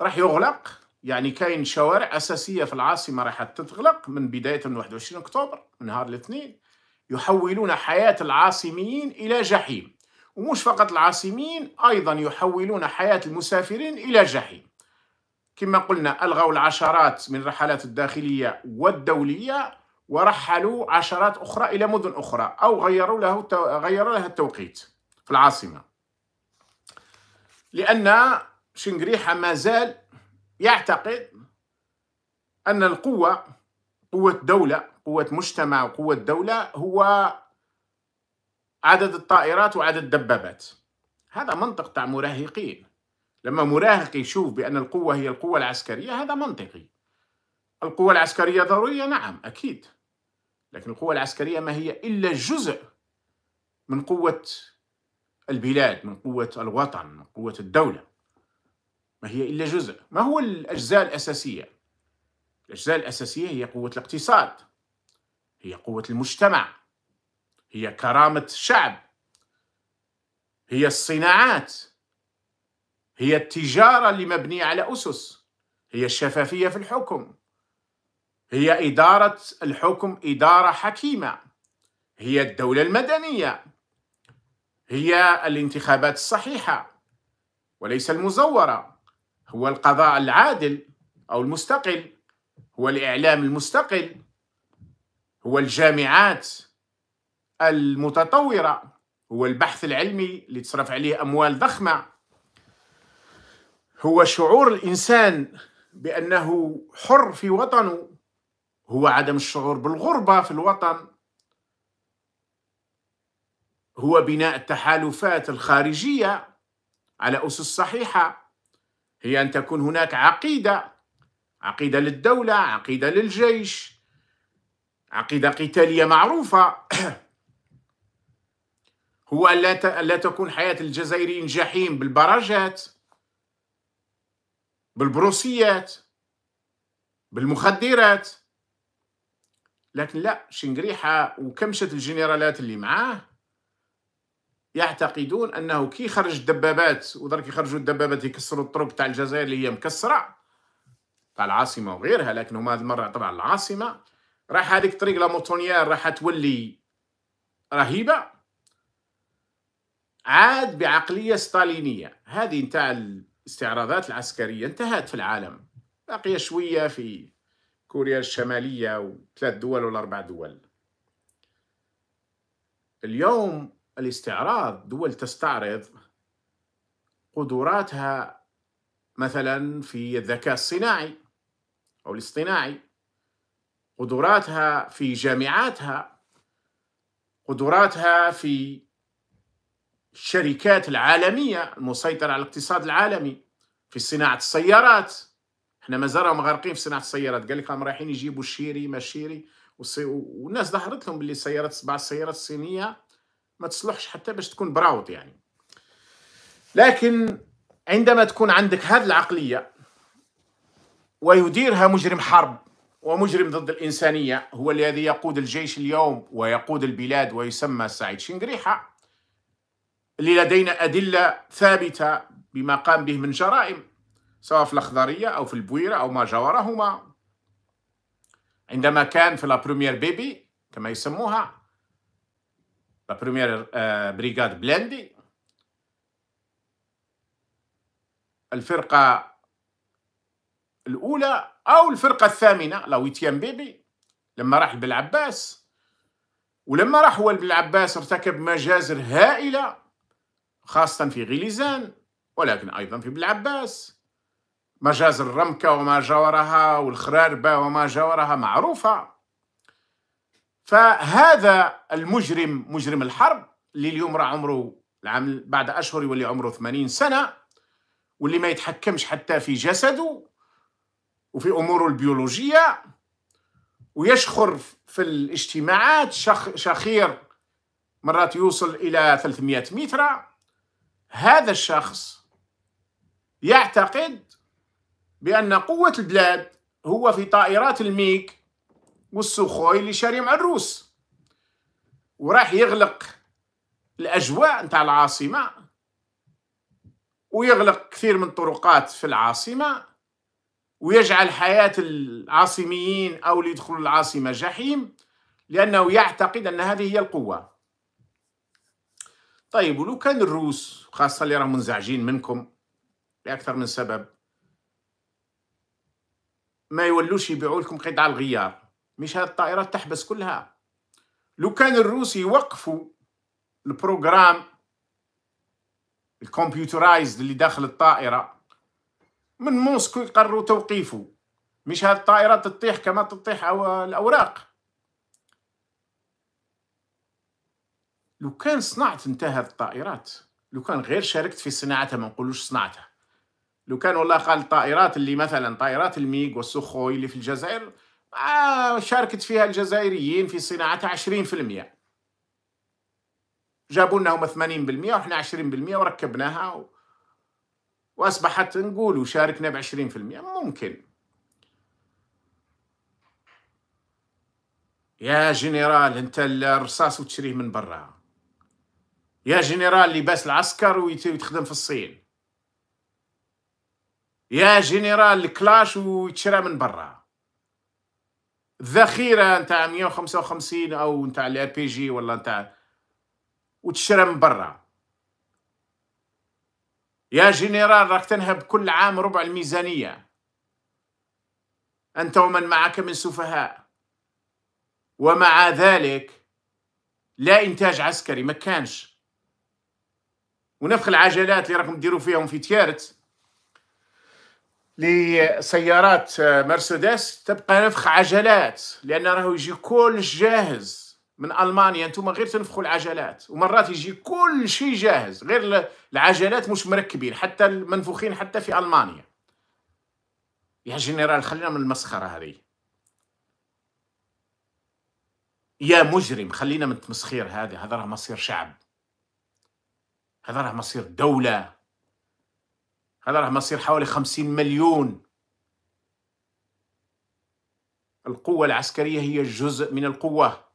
راح يغلق يعني كاين شوارع أساسية في العاصمة راح تتغلق من بداية من 21 أكتوبر من نهار الاثنين يحولون حياة العاصميين إلى جحيم ومش فقط العاصميين أيضا يحولون حياة المسافرين إلى جحيم كما قلنا ألغوا العشرات من الرحلات الداخلية والدولية ورحلوا عشرات أخرى إلى مدن أخرى أو غيروا له غيروا لها التوقيت في العاصمة لأن شنغريحه ما زال يعتقد أن القوة قوة دولة قوة مجتمع وقوة دولة هو عدد الطائرات وعدد الدبابات هذا منطق تاع مراهقين لما مراهق يشوف بأن القوة هي القوة العسكرية هذا منطقي القوة العسكرية ضرورية نعم أكيد لكن القوة العسكرية ما هي إلا جزء من قوة البلاد من قوة الوطن من قوة الدولة ما هي إلا جزء ما هو الأجزاء الأساسية الأجزاء الأساسية هي قوة الاقتصاد هي قوة المجتمع هي كرامة الشعب هي الصناعات هي التجارة اللي مبنية على أسس هي الشفافية في الحكم هي إدارة الحكم إدارة حكيمة هي الدولة المدنية هي الانتخابات الصحيحة وليس المزورة هو القضاء العادل أو المستقل هو الإعلام المستقل هو الجامعات المتطورة هو البحث العلمي اللي تصرف عليه أموال ضخمة هو شعور الإنسان بأنه حر في وطنه هو عدم الشعور بالغربة في الوطن هو بناء التحالفات الخارجية على أسس صحيحة هي أن تكون هناك عقيدة عقيدة للدولة عقيدة للجيش عقيدة قتالية معروفة هو أن لا تكون حياة الجزائريين جحيم بالبراجات بالبروسيات بالمخدرات لكن لا شنقريحة وكمشة الجنرالات اللي معاه يعتقدون انه كي خرج الدبابات ودرك يخرجوا الدبابات يكسروا الطرق تاع الجزائر اللي هي مكسره تاع العاصمه وغيرها لكن هما هذه المره طبعا العاصمه راح هذيك طريق لا موتونيير راح تولي رهيبه عاد بعقليه ستالينيه هذه نتاع الاستعراضات العسكريه انتهت في العالم باقيه شويه في كوريا الشمالية وثلاث دول ولا أربع دول اليوم الاستعراض دول تستعرض قدراتها مثلا في الذكاء الصناعي أو الاصطناعي قدراتها في جامعاتها قدراتها في الشركات العالمية المسيطرة على الاقتصاد العالمي في صناعة السيارات احنا مازالهم غارقين في صناعه السيارات قال لك راهم رايحين يجيبوا الشيري ما الشيري والناس ظهرت لهم باللي سيارات بعض السيارات الصينيه ما تصلحش حتى باش تكون براوت يعني لكن عندما تكون عندك هذه العقليه ويديرها مجرم حرب ومجرم ضد الإنسانية هو الذي يقود الجيش اليوم ويقود البلاد ويسمى سعيد شنقريحة اللي لدينا أدلة ثابتة بما قام به من جرائم سواء في الأخضرية أو في البويرة أو ما جاورهما عندما كان في لا بروميير بيبي كما يسموها لا بروميير آه، بريغاد بلاندي الفرقة الأولى أو الفرقة الثامنة لا ويتيام بيبي لما راح بالعباس ولما راح هو بالعباس ارتكب مجازر هائلة خاصة في غليزان ولكن أيضا في بالعباس مجاز الرمكة وما جاورها والخراربة وما جاورها معروفة فهذا المجرم مجرم الحرب اللي اليوم راه عمره العام بعد أشهر يولي عمره 80 سنة واللي ما يتحكمش حتى في جسده وفي أموره البيولوجية ويشخر في الاجتماعات شخ شخير مرات يوصل إلى 300 متر هذا الشخص يعتقد بأن قوة البلاد هو في طائرات الميك والسوخوي اللي شاري مع الروس وراح يغلق الأجواء نتاع العاصمة ويغلق كثير من الطرقات في العاصمة ويجعل حياة العاصميين أو اللي يدخلوا العاصمة جحيم لأنه يعتقد أن هذه هي القوة طيب ولو كان الروس خاصة اللي راهم منزعجين منكم لأكثر من سبب ما يولوش يبيعوا لكم قطع الغيار مش هاد الطائرات تحبس كلها لو كان الروس يوقفوا البروغرام الكمبيوترايزد اللي داخل الطائره من موسكو يقرروا توقيفه مش هاد الطائرات تطيح كما تطيح أو الاوراق لو كان صنعت انت الطائرات لو كان غير شاركت في صناعتها ما نقولوش صنعتها لو كان والله قال الطائرات اللي مثلا طائرات الميغ والسخوي اللي في الجزائر آه شاركت فيها الجزائريين في صناعتها 20% جابوا لنا هم 80% وحنا 20% وركبناها و... وأصبحت نقول شاركنا ب 20% ممكن يا جنرال انت الرصاص وتشريه من برا يا جنرال لباس العسكر وتخدم في الصين يا جنرال كلاش وتشرى من برا الذخيره نتاع مية وخمسين او نتاع الار بي جي ولا نتاع وتشرى من برا يا جنرال راك تنهب كل عام ربع الميزانيه انت ومن معك من سفهاء ومع ذلك لا انتاج عسكري ما كانش ونفخ العجلات اللي راكم ديروا فيهم في تيارت لسيارات مرسيدس تبقى نفخ عجلات لان راهو يجي كلش جاهز من المانيا انتم غير تنفخوا العجلات ومرات يجي كل شيء جاهز غير العجلات مش مركبين حتى المنفوخين حتى في المانيا يا جنرال خلينا من المسخره هذه يا مجرم خلينا من التمسخير هذا هذا راه مصير شعب هذا راه مصير دوله هذا راه مصير حوالي 50 مليون القوة العسكرية هي جزء من القوة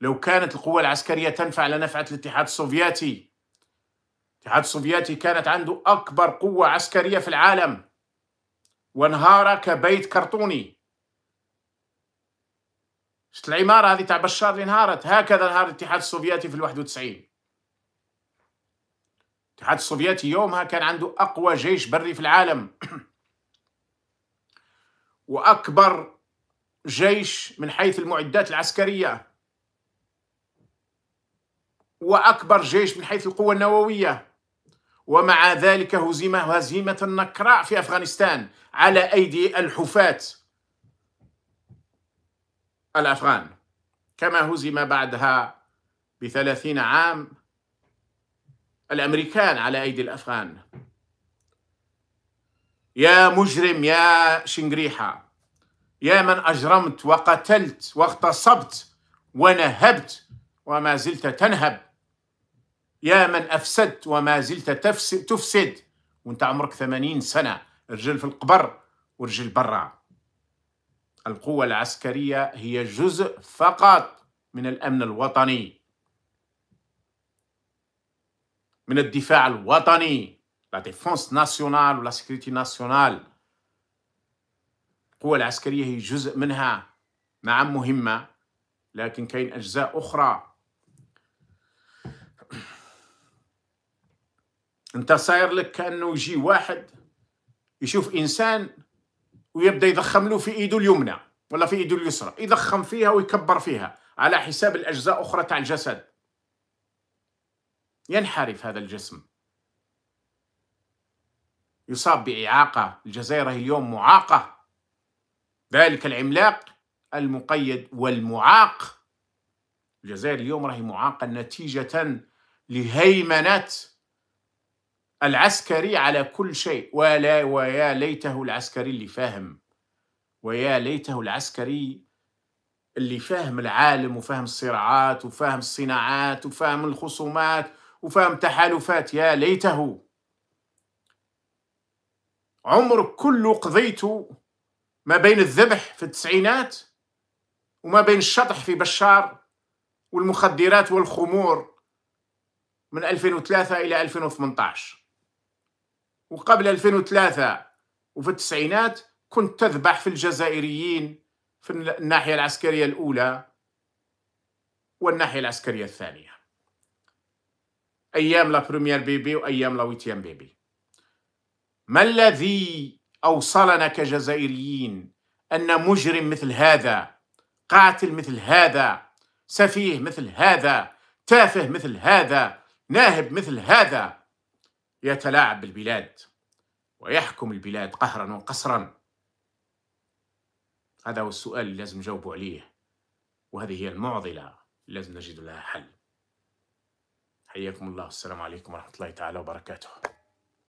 لو كانت القوة العسكرية تنفع لنفعت الاتحاد السوفيتي الاتحاد السوفيتي كانت عنده أكبر قوة عسكرية في العالم وانهار كبيت كرتوني شت العمارة هذه تاع بشار اللي انهارت هكذا انهار الاتحاد السوفيتي في الواحد وتسعين الاتحاد السوفيتي يومها كان عنده أقوى جيش بري في العالم وأكبر جيش من حيث المعدات العسكرية وأكبر جيش من حيث القوة النووية ومع ذلك هزم هزيمة نكراء في أفغانستان على أيدي الحفاة الأفغان كما هزم بعدها بثلاثين عام الأمريكان على أيدي الأفغان يا مجرم يا شنقريحة يا من أجرمت وقتلت واغتصبت ونهبت وما زلت تنهب يا من أفسدت وما زلت تفسد, تفسد وانت عمرك ثمانين سنة رجل في القبر ورجل برا القوة العسكرية هي جزء فقط من الأمن الوطني من الدفاع الوطني لا ديفونس ناسيونال ولا سيكوريتي ناسيونال القوة العسكرية هي جزء منها نعم مهمة لكن كاين أجزاء أخرى أنت صاير لك كأنه يجي واحد يشوف إنسان ويبدأ يضخم له في إيده اليمنى ولا في إيده اليسرى يضخم فيها ويكبر فيها على حساب الأجزاء أخرى تاع الجسد ينحرف هذا الجسم يصاب بإعاقة الجزائر هي اليوم معاقة ذلك العملاق المقيد والمعاق الجزائر اليوم راهي معاقة نتيجة لهيمنة العسكري على كل شيء ولا ويا ليته العسكري اللي فاهم ويا ليته العسكري اللي فاهم العالم وفاهم الصراعات وفاهم الصناعات وفاهم الخصومات وفاهم تحالفات يا ليته عمرك كله قضيته ما بين الذبح في التسعينات وما بين الشطح في بشار والمخدرات والخمور من 2003 إلى 2018 وقبل 2003 وفي التسعينات كنت تذبح في الجزائريين في الناحية العسكرية الأولى والناحية العسكرية الثانية ايام لا بريمير بيبي وايام لا ويتيام بيبي ما الذي اوصلنا كجزائريين ان مجرم مثل هذا قاتل مثل هذا سفيه مثل هذا تافه مثل هذا ناهب مثل هذا يتلاعب بالبلاد ويحكم البلاد قهرا وقسرا هذا هو السؤال اللي لازم نجاوبوا عليه وهذه هي المعضله اللي لازم نجد لها حل حياكم الله والسلام عليكم ورحمة الله تعالى وبركاته